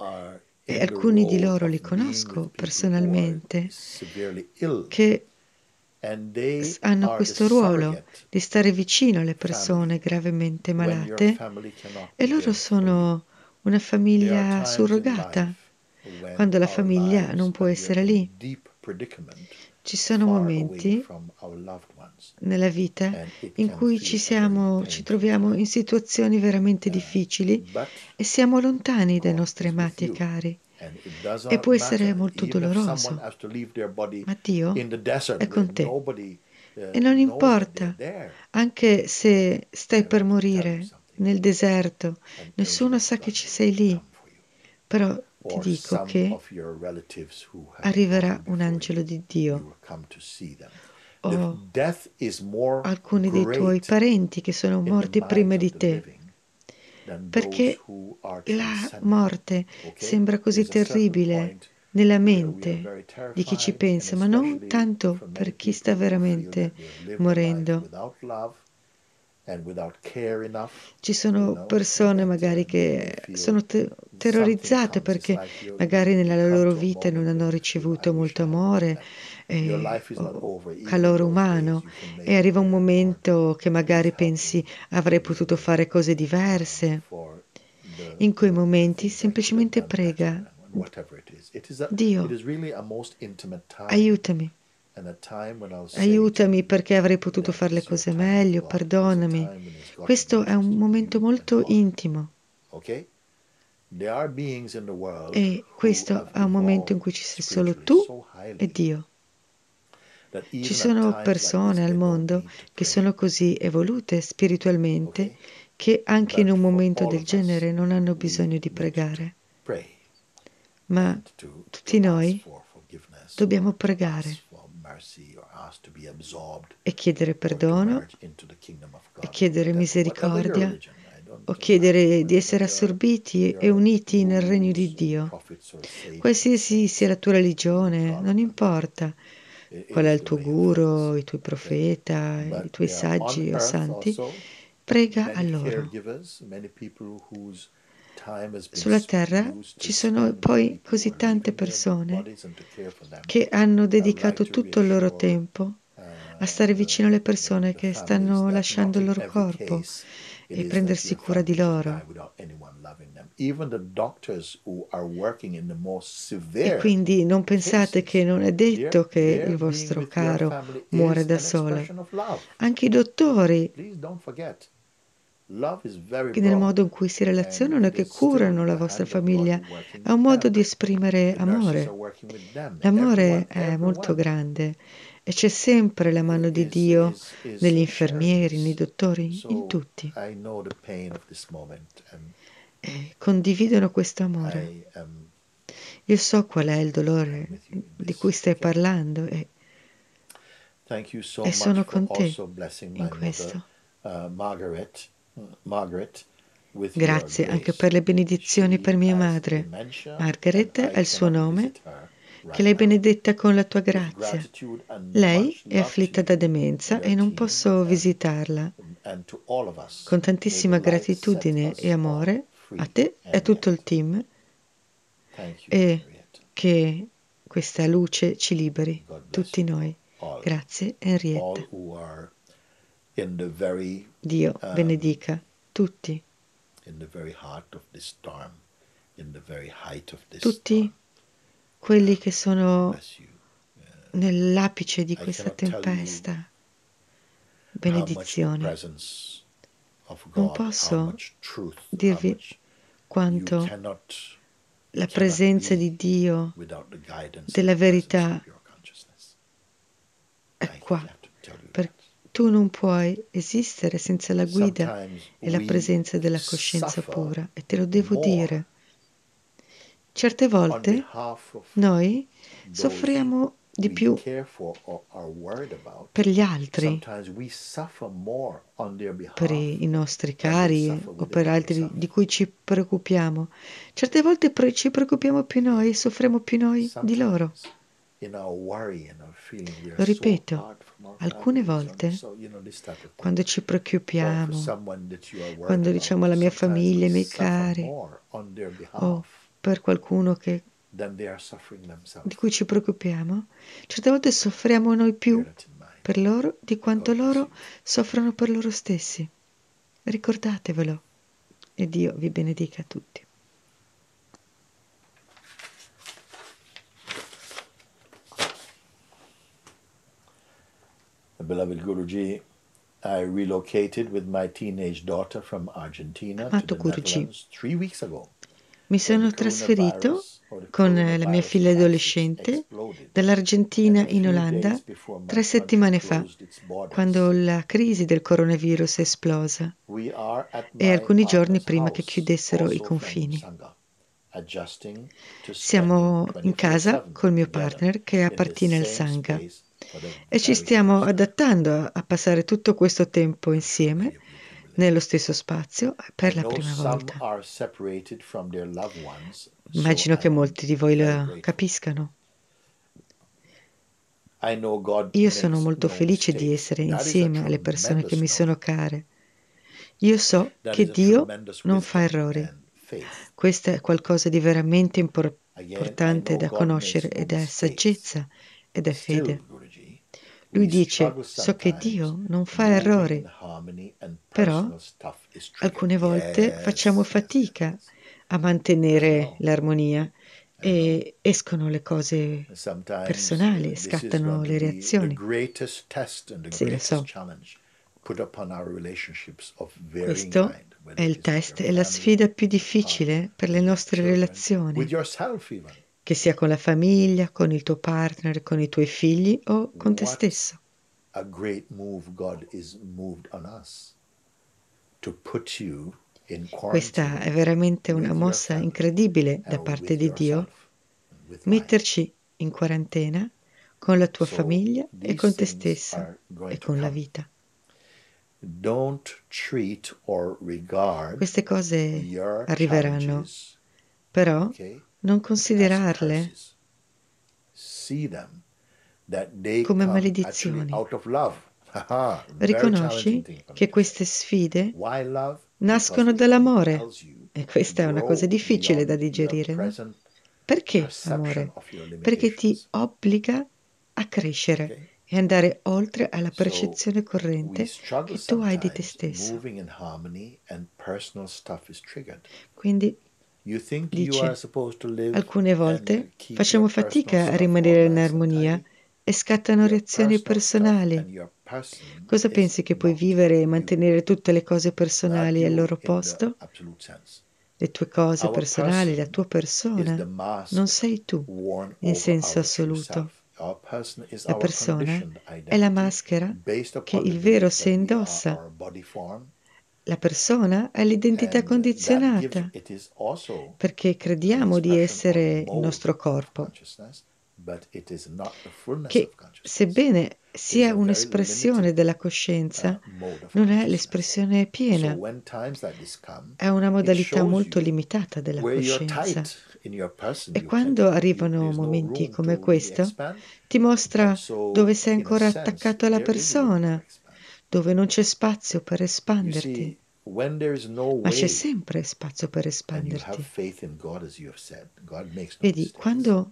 e alcuni di loro li conosco personalmente, che hanno questo ruolo di stare vicino alle persone gravemente malate e loro sono una famiglia surrogata quando la famiglia non può essere lì. Ci sono momenti nella vita eh, in cui ci, siamo, ci troviamo in situazioni veramente eh, difficili e siamo lontani dai oh, nostri amati e cari. E può essere molto doloroso, ma Dio è con te. E uh, non importa, anche se stai per morire nel deserto, nessuno sa che ci sei lì, però ti dico che arriverà un angelo di Dio o oh. alcuni dei tuoi parenti che sono morti prima di te, perché la morte sembra così terribile nella mente di chi ci pensa, ma non tanto per chi sta veramente morendo. Ci sono persone magari che sono te- terrorizzate perché magari nella loro vita non hanno ricevuto molto amore eh, oh, calore umano e arriva un momento che magari pensi avrei potuto fare cose diverse. In quei momenti semplicemente prega. Dio, aiutami. Aiutami perché avrei potuto fare le cose meglio, perdonami. Questo è un momento molto intimo. E questo è un momento in cui ci sei solo tu e Dio. Ci sono persone al mondo che sono così evolute spiritualmente che anche in un momento del genere non hanno bisogno di pregare. Ma tutti noi dobbiamo pregare e chiedere perdono e chiedere misericordia o chiedere di essere assorbiti e uniti nel regno di Dio. Qualsiasi sia la tua religione, non importa, qual è il tuo guru, i tuoi profeta, i tuoi saggi o santi, prega a loro. Sulla terra ci sono poi così tante persone che hanno dedicato tutto il loro tempo a uh, stare vicino alle persone che stanno lasciando il loro corpo e prendersi cura di loro severe E quindi non pensate che non è detto che il vostro caro muore da solo. Anche i dottori che nel modo in cui si relazionano e che curano la vostra famiglia è un modo di esprimere amore. L'amore è molto grande e c'è sempre la mano di Dio negli infermieri, nei dottori, in tutti condividono questo amore. Um, Io so qual è il dolore di cui stai parlando e, e sono con te in questo. Uh, Grazie anche per le benedizioni per mia madre. Margaret è il suo nome, che l'hai benedetta con la tua grazia. Lei è afflitta da demenza e non posso visitarla. Con tantissima gratitudine e amore, a te e a tutto il team e che questa luce ci liberi, tutti noi. Grazie Henrietta. Dio um, benedica tutti, tutti quelli che sono nell'apice di questa tempesta. Benedizione non posso dirvi quanto la presenza di Dio, della verità, è qua. Per, tu non puoi esistere senza la guida e la presenza della coscienza pura, e te lo devo dire. Certe volte noi soffriamo di più per gli altri, per i nostri cari o per altri di cui ci preoccupiamo. Certe volte ci preoccupiamo più noi e soffriamo più noi di loro. Lo ripeto, alcune volte quando ci preoccupiamo, quando diciamo alla mia famiglia, ai miei cari, o per qualcuno che di cui ci preoccupiamo, certe volte soffriamo noi più per loro di quanto loro soffrono per loro stessi. Ricordatevelo e Dio vi benedica a tutti. beloved Guruji, I relocated with my teenage daughter from Argentina Amato to the Guruji. Netherlands three weeks ago. Mi sono trasferito con eh, la mia figlia adolescente dall'Argentina in Olanda tre settimane fa, quando la crisi del coronavirus è esplosa e alcuni giorni prima che chiudessero i confini. Siamo in casa col mio partner che appartiene al Sangha e ci stiamo adattando a passare tutto questo tempo insieme nello stesso spazio per la prima volta. Immagino che molti di voi lo capiscano. Io sono molto felice di essere insieme alle persone che mi sono care. Io so che Dio non fa errori. Questo è qualcosa di veramente importante da conoscere ed è saggezza ed è fede. Lui dice, so che Dio non fa errori, però alcune volte facciamo fatica a mantenere l'armonia e escono le cose personali, scattano le reazioni. Sì, lo so. Questo è il test, è la sfida più difficile per le nostre relazioni, che sia con la famiglia, con il tuo partner, con i tuoi figli o con te stesso. Questa è veramente una mossa incredibile da parte di Dio, metterci in quarantena con la tua famiglia e con te stesso e con la vita. Queste cose arriveranno, però non considerarle come maledizioni. Riconosci che queste sfide nascono dall'amore e questa è una cosa difficile da digerire. Perché amore? Perché ti obbliga a crescere e andare oltre alla percezione corrente che tu hai di te stesso. Quindi Dice, alcune uh, volte facciamo fatica a rimanere in armonia e scattano reazioni personali. Cosa pensi che puoi vivere e mantenere tutte le cose personali al loro posto? Le tue cose personali, la tua persona, non sei tu in senso assoluto. La persona è la maschera che il vero se indossa la persona è l'identità condizionata, perché crediamo di essere il nostro corpo, che sebbene sia un'espressione della coscienza, uh, non è l'espressione piena, è una modalità molto limitata della coscienza. E quando arrivano momenti come questo, ti mostra dove sei ancora attaccato alla persona, dove non c'è spazio per espanderti. Ma c'è sempre spazio per espanderti. Vedi, quando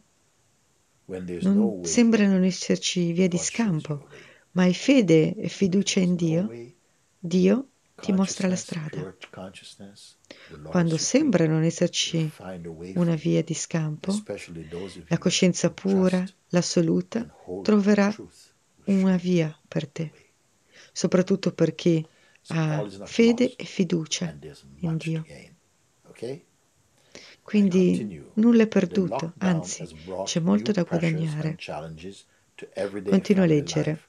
non sembra non esserci via di scampo, ma hai fede e fiducia in Dio, Dio ti mostra la strada. Quando sembra non esserci una via di scampo, la coscienza pura, l'assoluta, troverà una via per te soprattutto per chi ha fede e fiducia in Dio. Quindi nulla è perduto, anzi c'è molto da guadagnare. Continuo a leggere.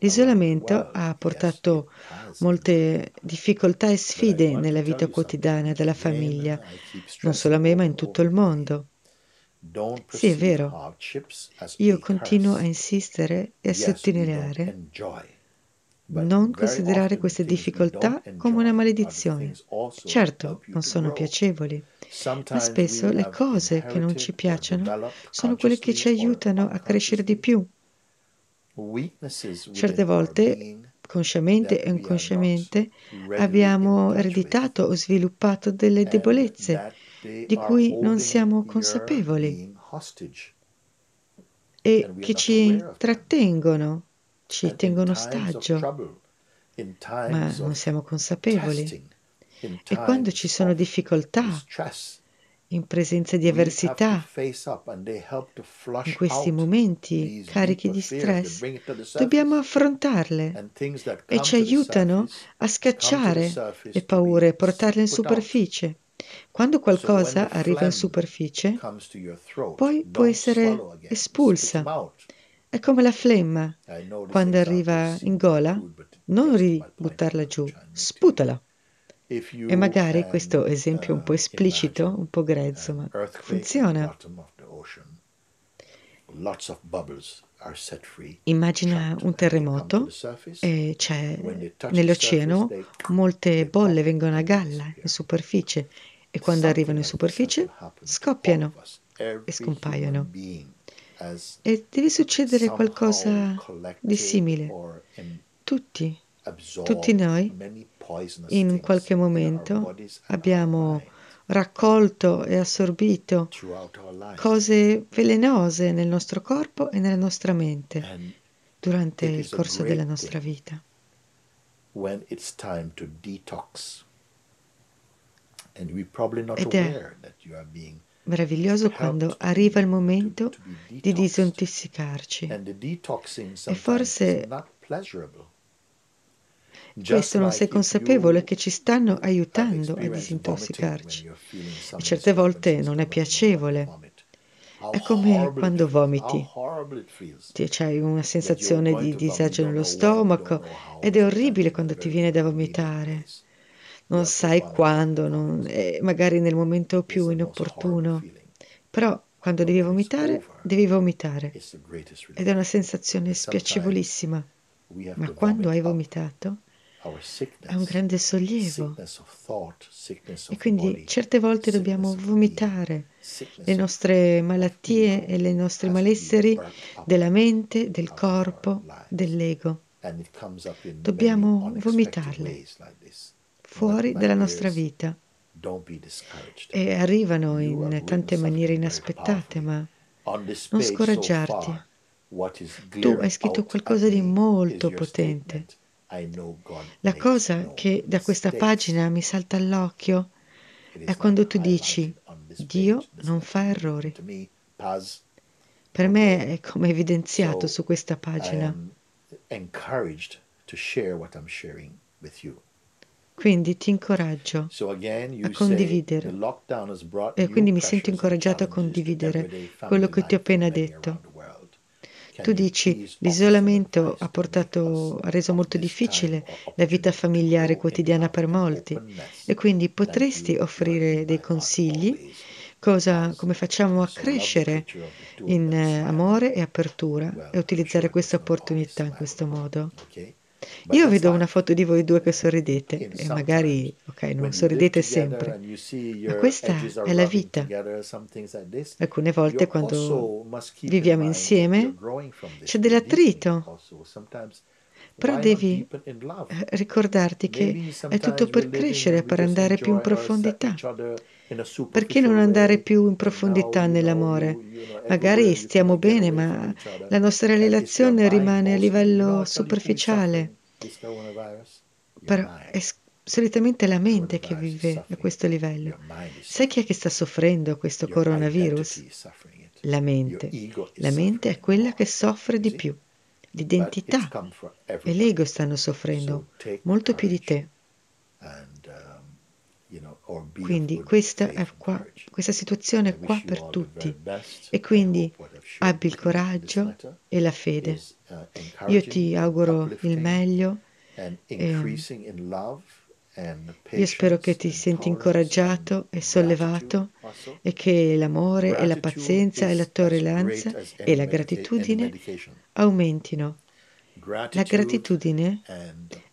L'isolamento ha portato molte difficoltà e sfide nella vita quotidiana della famiglia, non solo a me ma in tutto il mondo. Sì, è vero. Io continuo a insistere e a sottolineare non considerare queste difficoltà come una maledizione. Certo, non sono piacevoli, ma spesso le cose che non ci piacciono sono quelle che ci aiutano a crescere di più. Certe volte, consciamente e inconsciamente, abbiamo ereditato o sviluppato delle debolezze di cui non siamo consapevoli e che ci trattengono ci tengono ostaggio, ma non siamo consapevoli. E quando ci sono difficoltà, in presenza di avversità, in questi momenti carichi di stress, dobbiamo affrontarle e ci aiutano a scacciare le paure e portarle in superficie. Quando qualcosa arriva in superficie, poi può essere espulsa è come la flemma quando arriva in gola, non ributtarla giù, sputala. E magari questo esempio un po' esplicito, un po' grezzo, ma funziona. Immagina un terremoto e c'è nell'oceano molte bolle vengono a galla in superficie e quando arrivano in superficie scoppiano e scompaiono. E deve succedere qualcosa di simile. Tutti, tutti noi, in qualche momento, abbiamo raccolto e assorbito cose velenose nel nostro corpo e nella nostra mente durante il corso della nostra vita. Ed è meraviglioso quando arriva il momento di disintossicarci. E forse questo non sei consapevole che ci stanno aiutando a disintossicarci. E certe volte non è piacevole. È come quando vomiti. hai una sensazione di disagio nello stomaco ed è orribile quando ti viene da vomitare non sai quando, non, eh, magari nel momento più inopportuno, però quando devi vomitare, devi vomitare ed è una sensazione spiacevolissima, ma quando hai vomitato è un grande sollievo e quindi certe volte dobbiamo vomitare le nostre malattie e i nostri malesseri della mente, del corpo, dell'ego. Dobbiamo vomitarle fuori dalla nostra vita e arrivano in tante maniere inaspettate, ma non scoraggiarti. Tu hai scritto qualcosa di molto potente. La cosa che da questa pagina mi salta all'occhio è quando tu dici Dio non fa errori. Per me è come evidenziato su questa pagina. to share what I'm sharing with you. Quindi ti incoraggio a condividere e quindi mi sento incoraggiato a condividere quello che ti ho appena detto. Tu dici, l'isolamento ha, portato, ha reso molto difficile la vita familiare quotidiana per molti e quindi potresti offrire dei consigli Cosa, come facciamo a crescere in eh, amore e apertura e utilizzare questa opportunità in questo modo. Okay? Io vedo una foto di voi due che sorridete e magari, ok, non sorridete sempre, ma questa è la vita. Alcune volte quando viviamo insieme c'è dell'attrito, però devi ricordarti che è tutto per crescere, per andare più in profondità. Perché non andare più in profondità nell'amore? Magari stiamo bene, ma la nostra eh, relazione rimane a livello superficiale. Però è solitamente la mente che vive a questo livello. Sai chi è che sta soffrendo questo coronavirus? La mente. La mente è quella che soffre di più. L'identità e l'ego stanno soffrendo molto più di te. Quindi questa, qua, questa situazione è qua per tutti e quindi abbi il coraggio e la fede. Uh, io ti auguro il meglio. Io spero che ti senti incoraggiato e sollevato e che l'amore e la pazienza e la tolleranza e la gratitudine aumentino. La gratitudine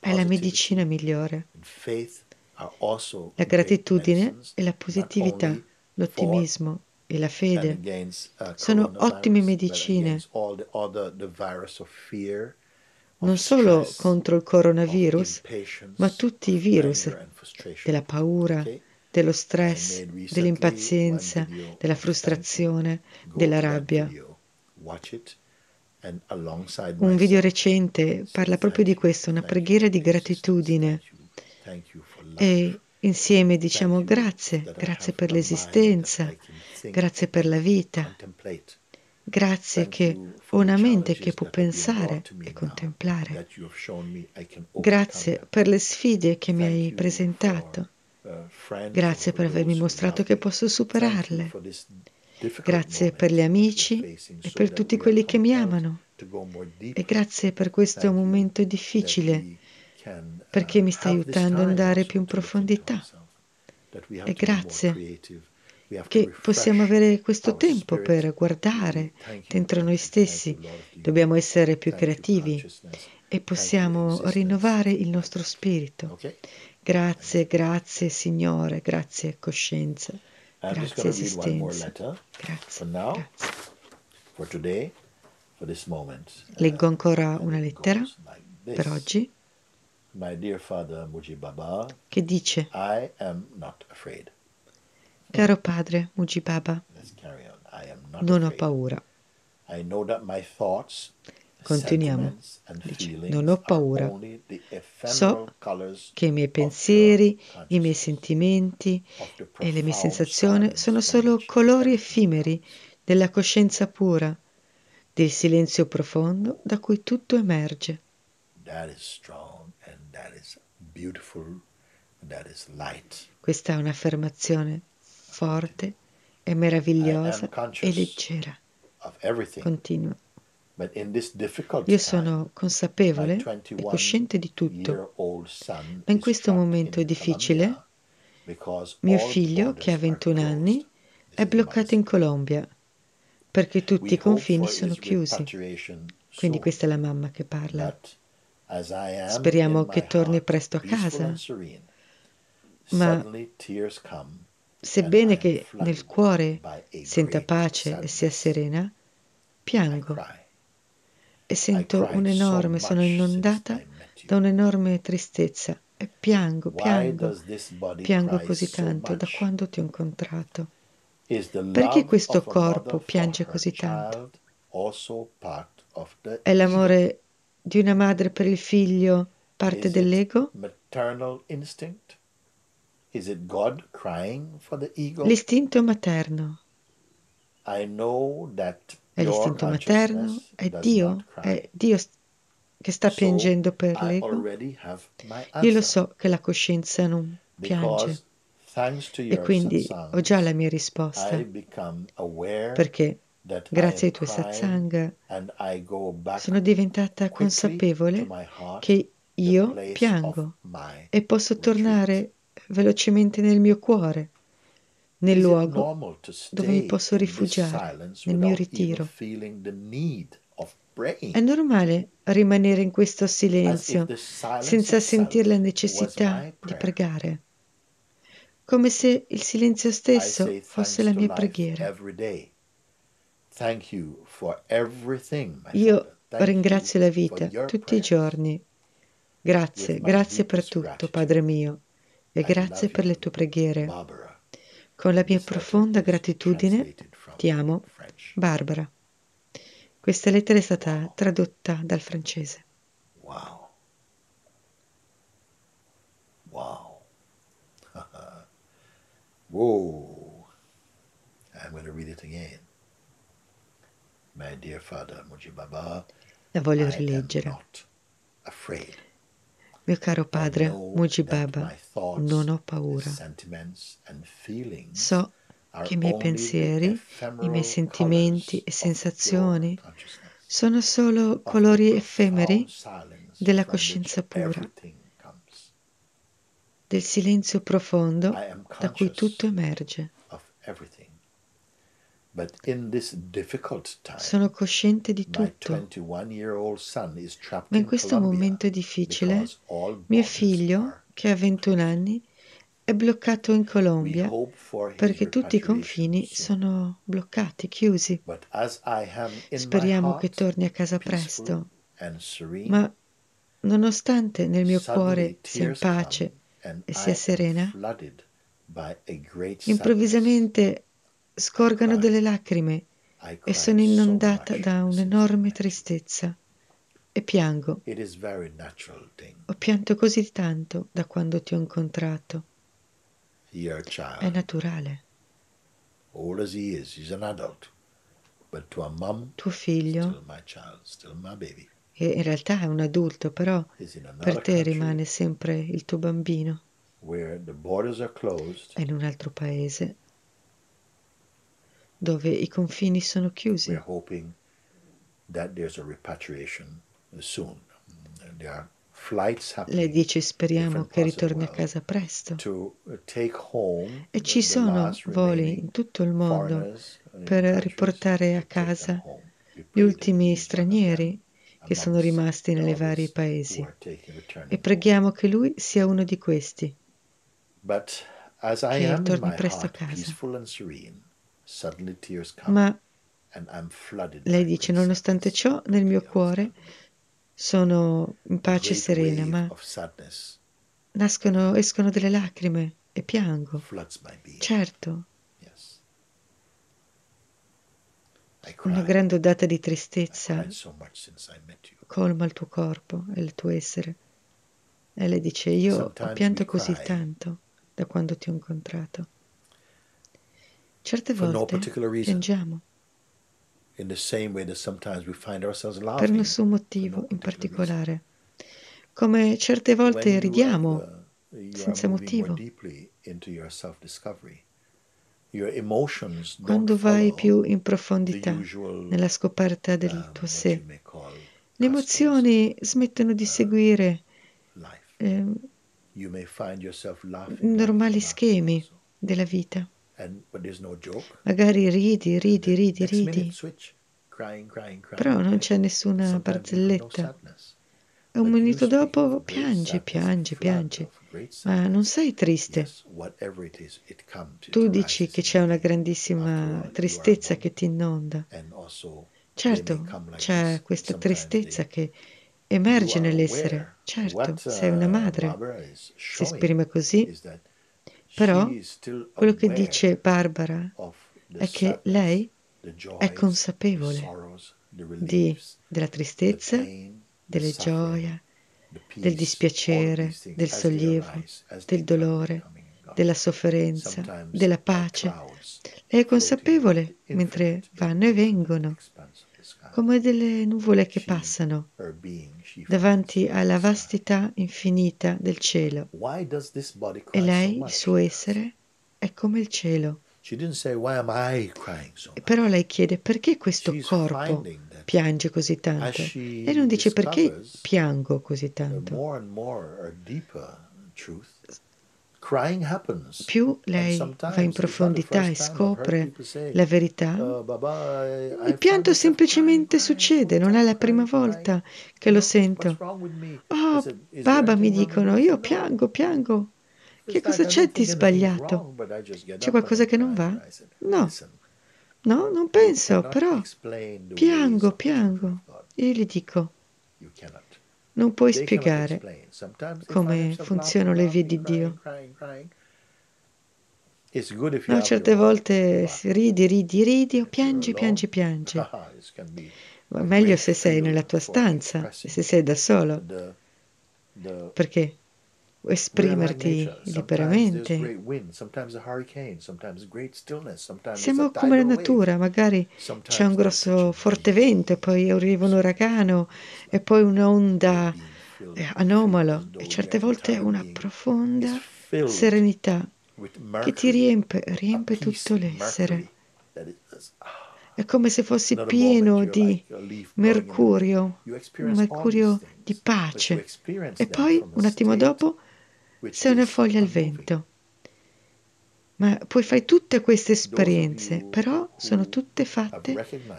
è la medicina migliore. La gratitudine e la positività, l'ottimismo e la fede uh, sono ottime medicine non solo contro il coronavirus, ma tutti i virus della paura, dello stress, dell'impazienza, della frustrazione, della rabbia. Un video recente parla proprio di questo, una preghiera di gratitudine e insieme diciamo grazie, grazie per l'esistenza, grazie per la vita, grazie che ho una mente che può pensare e contemplare, grazie per le sfide che mi hai presentato, uh, grazie per avermi mostrato che posso superarle, grazie per gli amici e per tutti quelli che mi amano e grazie per questo momento difficile Uh, perché mi sta aiutando ad andare più in profondità. E grazie che possiamo avere questo tempo per guardare dentro noi stessi. Dobbiamo essere più creativi e possiamo rinnovare il nostro spirito. Grazie, grazie Signore, grazie coscienza, grazie esistenza. Grazie. grazie. Leggo ancora una lettera per oggi. My dear father Muji che dice I am not afraid. Caro padre Muji Baba, non ho paura. I know that my thoughts Continuiamo. Dice, non ho paura. So che i miei pensieri, i miei sentimenti e le mie sensazioni sono solo colori effimeri della coscienza pura, del silenzio profondo da cui tutto emerge. Questa è un'affermazione forte e meravigliosa e leggera. Continua. Io sono consapevole e cosciente di tutto, ma in questo momento difficile mio figlio, che ha 21 anni, è bloccato in Colombia perché tutti i confini sono chiusi. Quindi questa è la mamma che parla. Speriamo che torni presto a casa. Ma sebbene che nel cuore senta pace e sia serena, piango e sento un'enorme, sono inondata da un'enorme tristezza e piango, piango, piango così tanto da quando ti ho incontrato. Perché questo corpo piange così tanto? È l'amore di una madre per il figlio parte dell'ego? L'istinto materno. È l'istinto materno? È Dio? È Dio che sta piangendo per l'ego? Io lo so che la coscienza non piange. E quindi ho già la mia risposta. Perché Grazie ai tuoi satsang sono diventata consapevole che io piango e posso tornare velocemente nel mio cuore, nel luogo dove mi posso rifugiare, nel mio ritiro. È normale rimanere in questo silenzio senza sentire la necessità di pregare, come se il silenzio stesso fosse la mia preghiera. Io ringrazio la vita tutti i giorni. Grazie, grazie per tutto, Padre mio, e grazie per le tue preghiere. Con la mia profonda gratitudine ti amo, Barbara. Questa lettera è stata tradotta dal francese. Wow. Wow. [LAUGHS] wow. I'm going to read it again. La voglio rileggere. Mio caro padre Mujibaba, non ho paura. So che i miei pensieri, i miei sentimenti e sensazioni sono solo colori effemeri della coscienza pura, del silenzio profondo da cui tutto emerge. Sono cosciente di tutto. Ma in questo momento difficile, mio figlio, che ha 21 anni, è bloccato in Colombia perché tutti i confini sono bloccati, chiusi. Speriamo che torni a casa presto. Ma nonostante nel mio cuore sia in pace e sia serena, improvvisamente scorgano delle lacrime e sono inondata da un'enorme tristezza e piango. Ho pianto così tanto da quando ti ho incontrato. È naturale. Tuo figlio in realtà è un adulto, però per te rimane sempre il tuo bambino. È in un altro paese dove i confini sono chiusi. Lei dice speriamo che ritorni a casa presto. E ci sono voli in tutto il mondo per riportare a casa gli ultimi stranieri che sono rimasti nelle varie paesi. E preghiamo che lui sia uno di questi. Che torni presto a casa. Ma lei dice, nonostante ciò, nel mio cuore sono in pace serena, ma nascono, escono delle lacrime e piango. Certo. Una grande ondata di tristezza colma il tuo corpo e il tuo essere. E lei dice, io ho pianto così tanto da quando ti ho incontrato. Certe volte piangiamo. Per nessun motivo in particolare. Come certe volte ridiamo uh, senza motivo. Quando vai più in profondità nella scoperta del um, tuo sé, le emozioni smettono di uh, seguire eh, normali schemi della vita. And, no Magari ridi, ridi, ridi, ridi. Switch, crying, crying, crying, Però non c'è nessuna barzelletta. E un minuto dopo piange, piange, piange. Ma non sei triste. Tu dici che c'è una grandissima tristezza che ti inonda. Certo, c'è questa tristezza che emerge nell'essere. Certo, sei una uh, madre. Si esprime così però quello che dice Barbara è che lei è consapevole di, della tristezza, delle gioie, del dispiacere, del sollievo, del dolore, della sofferenza, della pace. Lei è consapevole mentre vanno e vengono come delle nuvole che passano davanti alla vastità infinita del cielo. E lei, il suo essere, è come il cielo. Però lei chiede perché questo corpo piange così tanto. E non dice perché piango così tanto più lei va in profondità e scopre la verità, oh, il pianto semplicemente succede, non è la prima volta che lo sento. Oh, Baba mi dicono, io piango, piango. Che cosa c'è di sbagliato? C'è qualcosa che non va? No, no, non penso, però piango, piango. Io gli dico, non puoi spiegare come funzionano le vie di Dio. No, certe volte ridi, ridi, ridi o piangi, piangi, piangi. [LAUGHS] Ah, Ma meglio se sei nella tua stanza, se sei da solo. Perché esprimerti liberamente. Siamo come la natura, magari c'è un grosso forte vento, poi arriva un uragano e poi un'onda eh, anomalo e certe volte una profonda serenità che ti riempie, riempie tutto l'essere. Ah. È come se fossi pieno di mercurio, un mercurio di pace. E poi, un attimo dopo, sei una foglia al vento. Ma puoi fare tutte queste esperienze, però sono tutte fatte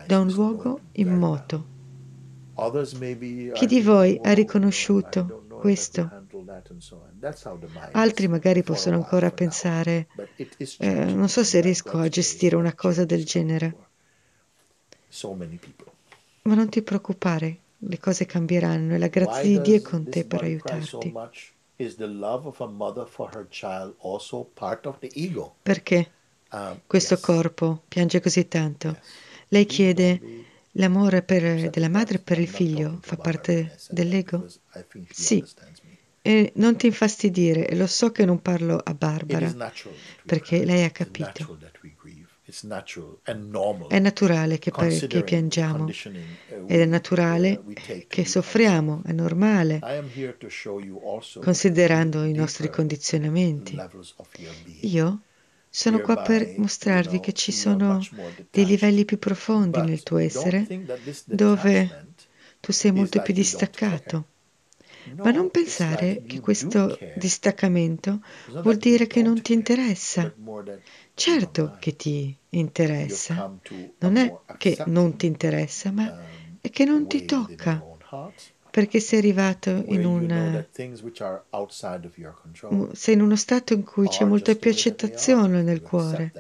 da un luogo immoto. Chi di voi ha riconosciuto questo? Altri magari possono ancora pensare, eh, non so se riesco a gestire una cosa del genere. Ma non ti preoccupare, le cose cambieranno e la grazia di Dio è con te per aiutarti. Is the love of a mother for her child also part of the ego? Perché um, questo yes. corpo piange così tanto? Yes. Lei chiede l'amore per, della madre per il figlio fa parte dell'ego? Sì. E non ti infastidire, lo so che non parlo a Barbara, perché lei ha capito. È naturale che, che piangiamo uh, ed è naturale che soffriamo, è normale, considerando i nostri condizionamenti. Io sono qua per mostrarvi che ci sono dei livelli più profondi nel tuo essere dove tu sei molto più distaccato. Ma non pensare che questo distaccamento vuol dire che non ti interessa, Certo che ti interessa, non um, è che non ti interessa, ma è che non ti tocca, perché sei arrivato in eh, un... sei in uno stato in cui c'è molta più accettazione nel cuore.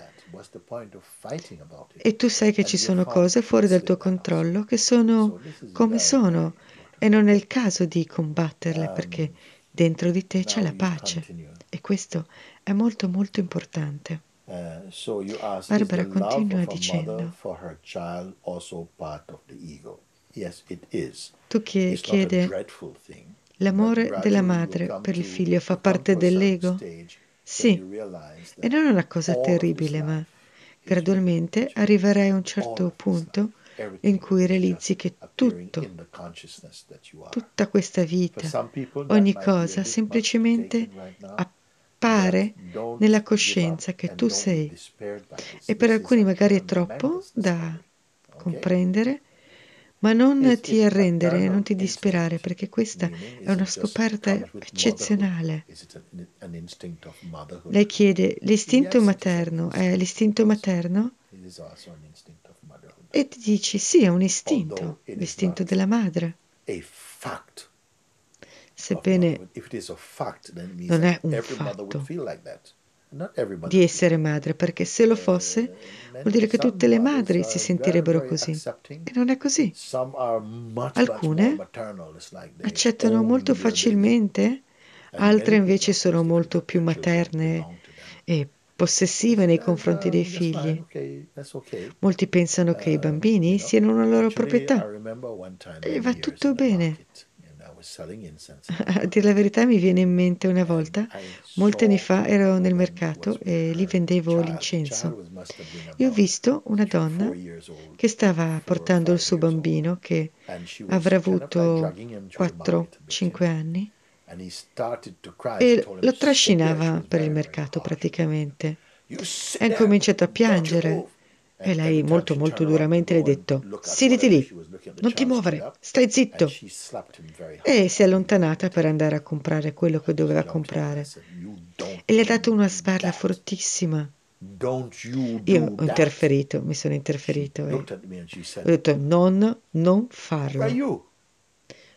E tu sai che ci sono cose fuori dal tuo controllo che sono come sono e non è il caso di combatterle um, perché dentro di te c'è la pace. E questo è molto molto importante. Eh, Barbara continua dicendo, tu che chiede l'amore della madre per il figlio fa parte dell'ego? Sì, e non è una cosa terribile, ma gradualmente arriverai a un certo punto in cui realizzi che tutto, tutta questa vita, ogni cosa semplicemente appartiene pare nella coscienza che tu sei. E per alcuni magari è troppo da comprendere, ma non ti arrendere, non ti disperare, perché questa è una scoperta eccezionale. Lei chiede, l'istinto materno è eh, l'istinto materno? E ti dici, sì, è un istinto, l'istinto della madre sebbene non è un fatto di essere madre, perché se lo eh, fosse vuol dire che tutte le madri si sentirebbero così. E non è così. Alcune accettano molto facilmente, altre invece sono molto più materne e possessive nei um, confronti dei figli. Molti pensano che i uh, bambini siano una loro proprietà e va tutto bene. [LAUGHS] A dire la verità mi viene in mente una eh, volta, molti anni fa ero nel mercato e lì vendevo l'incenso. E ho visto una donna che stava portando il suo bambino che avrà avuto 4-5 anni e lo trascinava per il mercato praticamente. Ha incominciato a piangere. E lei molto molto duramente le ha detto, siediti lì, non ti muovere, stai zitto. E si è allontanata per andare a comprare quello che doveva comprare. E le ha dato una sbarra fortissima. Io ho interferito, mi sono interferito. E ho detto, non, non farlo.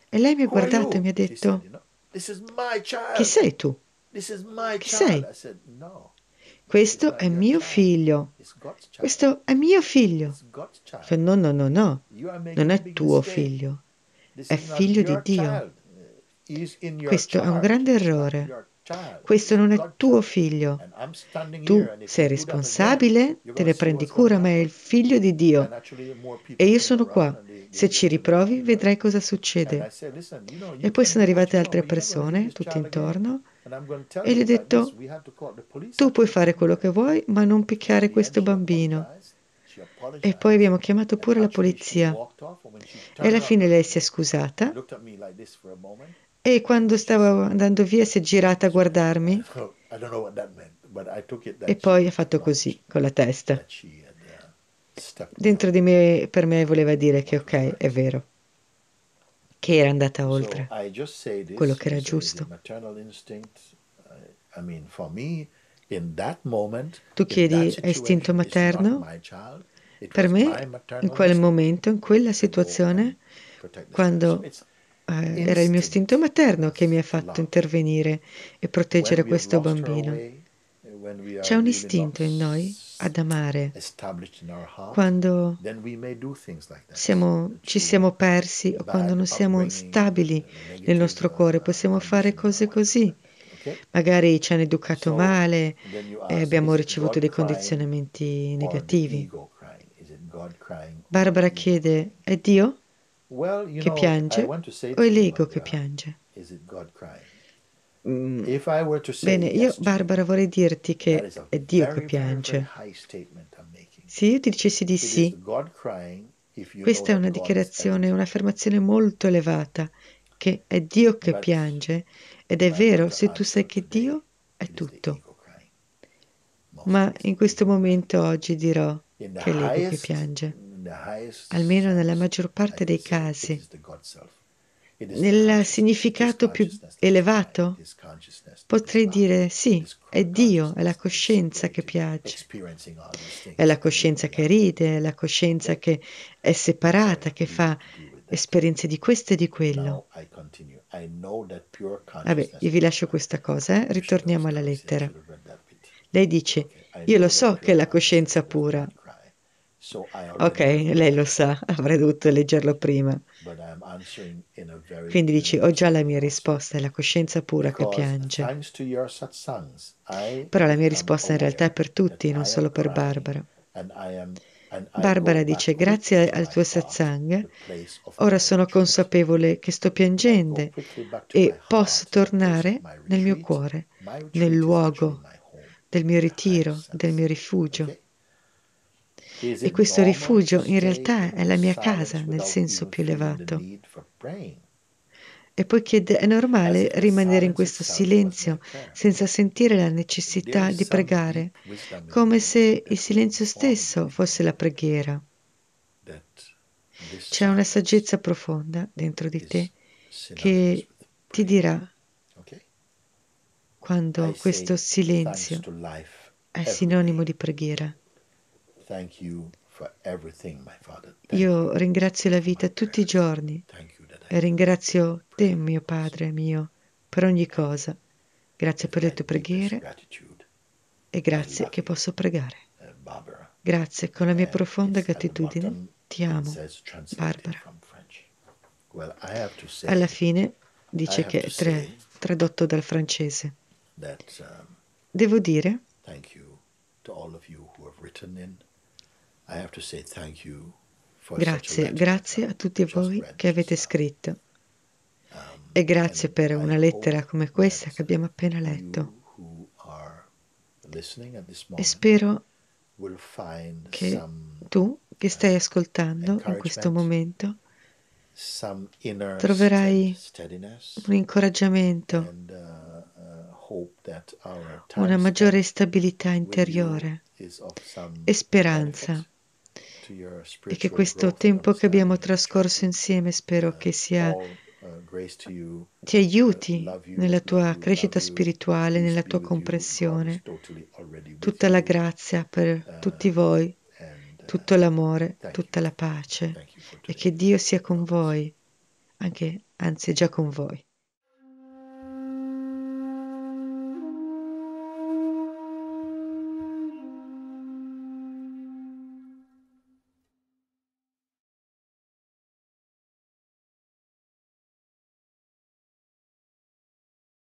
E lei mi ha guardato e mi ha detto, chi sei tu? Chi sei? Questo è mio figlio. Questo è mio figlio. No, no, no, no. Non è tuo figlio. È figlio di Dio. Questo è un grande errore. Questo non è tuo figlio. Tu sei responsabile, te ne prendi cura, ma è il figlio di Dio. E io sono qua. Se ci riprovi, vedrai cosa succede. E poi sono arrivate altre persone, tutte intorno. E gli ho detto, tu puoi fare quello che vuoi, ma non picchiare questo bambino. E poi abbiamo chiamato pure la polizia. E alla fine lei si è scusata. E quando stava andando via si è girata a guardarmi. E poi ha fatto così, con la testa. Uh, Dentro di me, per me, voleva dire che ok, è vero che era andata oltre quello che era giusto. Tu chiedi è istinto materno? Per me, in quel momento, in quella situazione, quando eh, era il mio istinto materno che mi ha fatto intervenire e proteggere questo bambino. C'è un istinto in noi ad amare, quando siamo, ci siamo persi o quando non siamo stabili nel nostro cuore, possiamo fare cose così. Magari ci hanno educato male eh, e abbiamo ricevuto dei condizionamenti negativi. Barbara chiede, è Dio che piange o è l'ego che piange? Mm. Bene, io Barbara vorrei dirti che è Dio che piange. Se io ti dicessi di sì, questa è una dichiarazione, un'affermazione molto elevata, che è Dio che piange ed è vero se tu sai che Dio è tutto. Ma in questo momento oggi dirò che è l'ego che piange, almeno nella maggior parte dei casi nel significato più elevato, potrei dire sì, è Dio, è la coscienza che piace, è la coscienza che ride, è la coscienza che è separata, che fa esperienze di questo e di quello. Vabbè, io vi lascio questa cosa, eh? ritorniamo alla lettera. Lei dice, io lo so che è la coscienza pura, Ok, lei lo sa, avrei dovuto leggerlo prima. Quindi dice, ho già la mia risposta, è la coscienza pura che piange. Però la mia risposta in realtà è per tutti, non solo per Barbara. Barbara dice, grazie al tuo satsang, ora sono consapevole che sto piangendo e posso tornare nel mio cuore, nel luogo del mio ritiro, del mio rifugio e questo rifugio in realtà è la mia casa nel senso più elevato. E poiché è normale rimanere in questo silenzio senza sentire la necessità di pregare, come se il silenzio stesso fosse la preghiera. C'è una saggezza profonda dentro di te che ti dirà quando questo silenzio è sinonimo di preghiera. Io ringrazio la vita tutti i giorni e ringrazio te, mio Padre mio, per ogni cosa. Grazie per le tue preghiere e grazie che posso pregare. Uh, grazie, con la mia profonda gratitudine ti amo, Barbara. Alla fine dice che è tre, tradotto dal francese. Um, Devo dire Grazie, grazie a tutti voi che avete scritto um, e grazie per una lettera come questa che abbiamo appena letto. E spero che tu che stai ascoltando in questo momento troverai un incoraggiamento, uh, uh, una maggiore stabilità interiore e speranza e che questo tempo che abbiamo trascorso insieme spero che sia uh, ti aiuti uh, nella tua crescita spirituale, nella tua comprensione. Tutta la grazia per uh, tutti voi, tutto l'amore, tutta la pace e che Dio sia con voi, anche, anzi già con voi.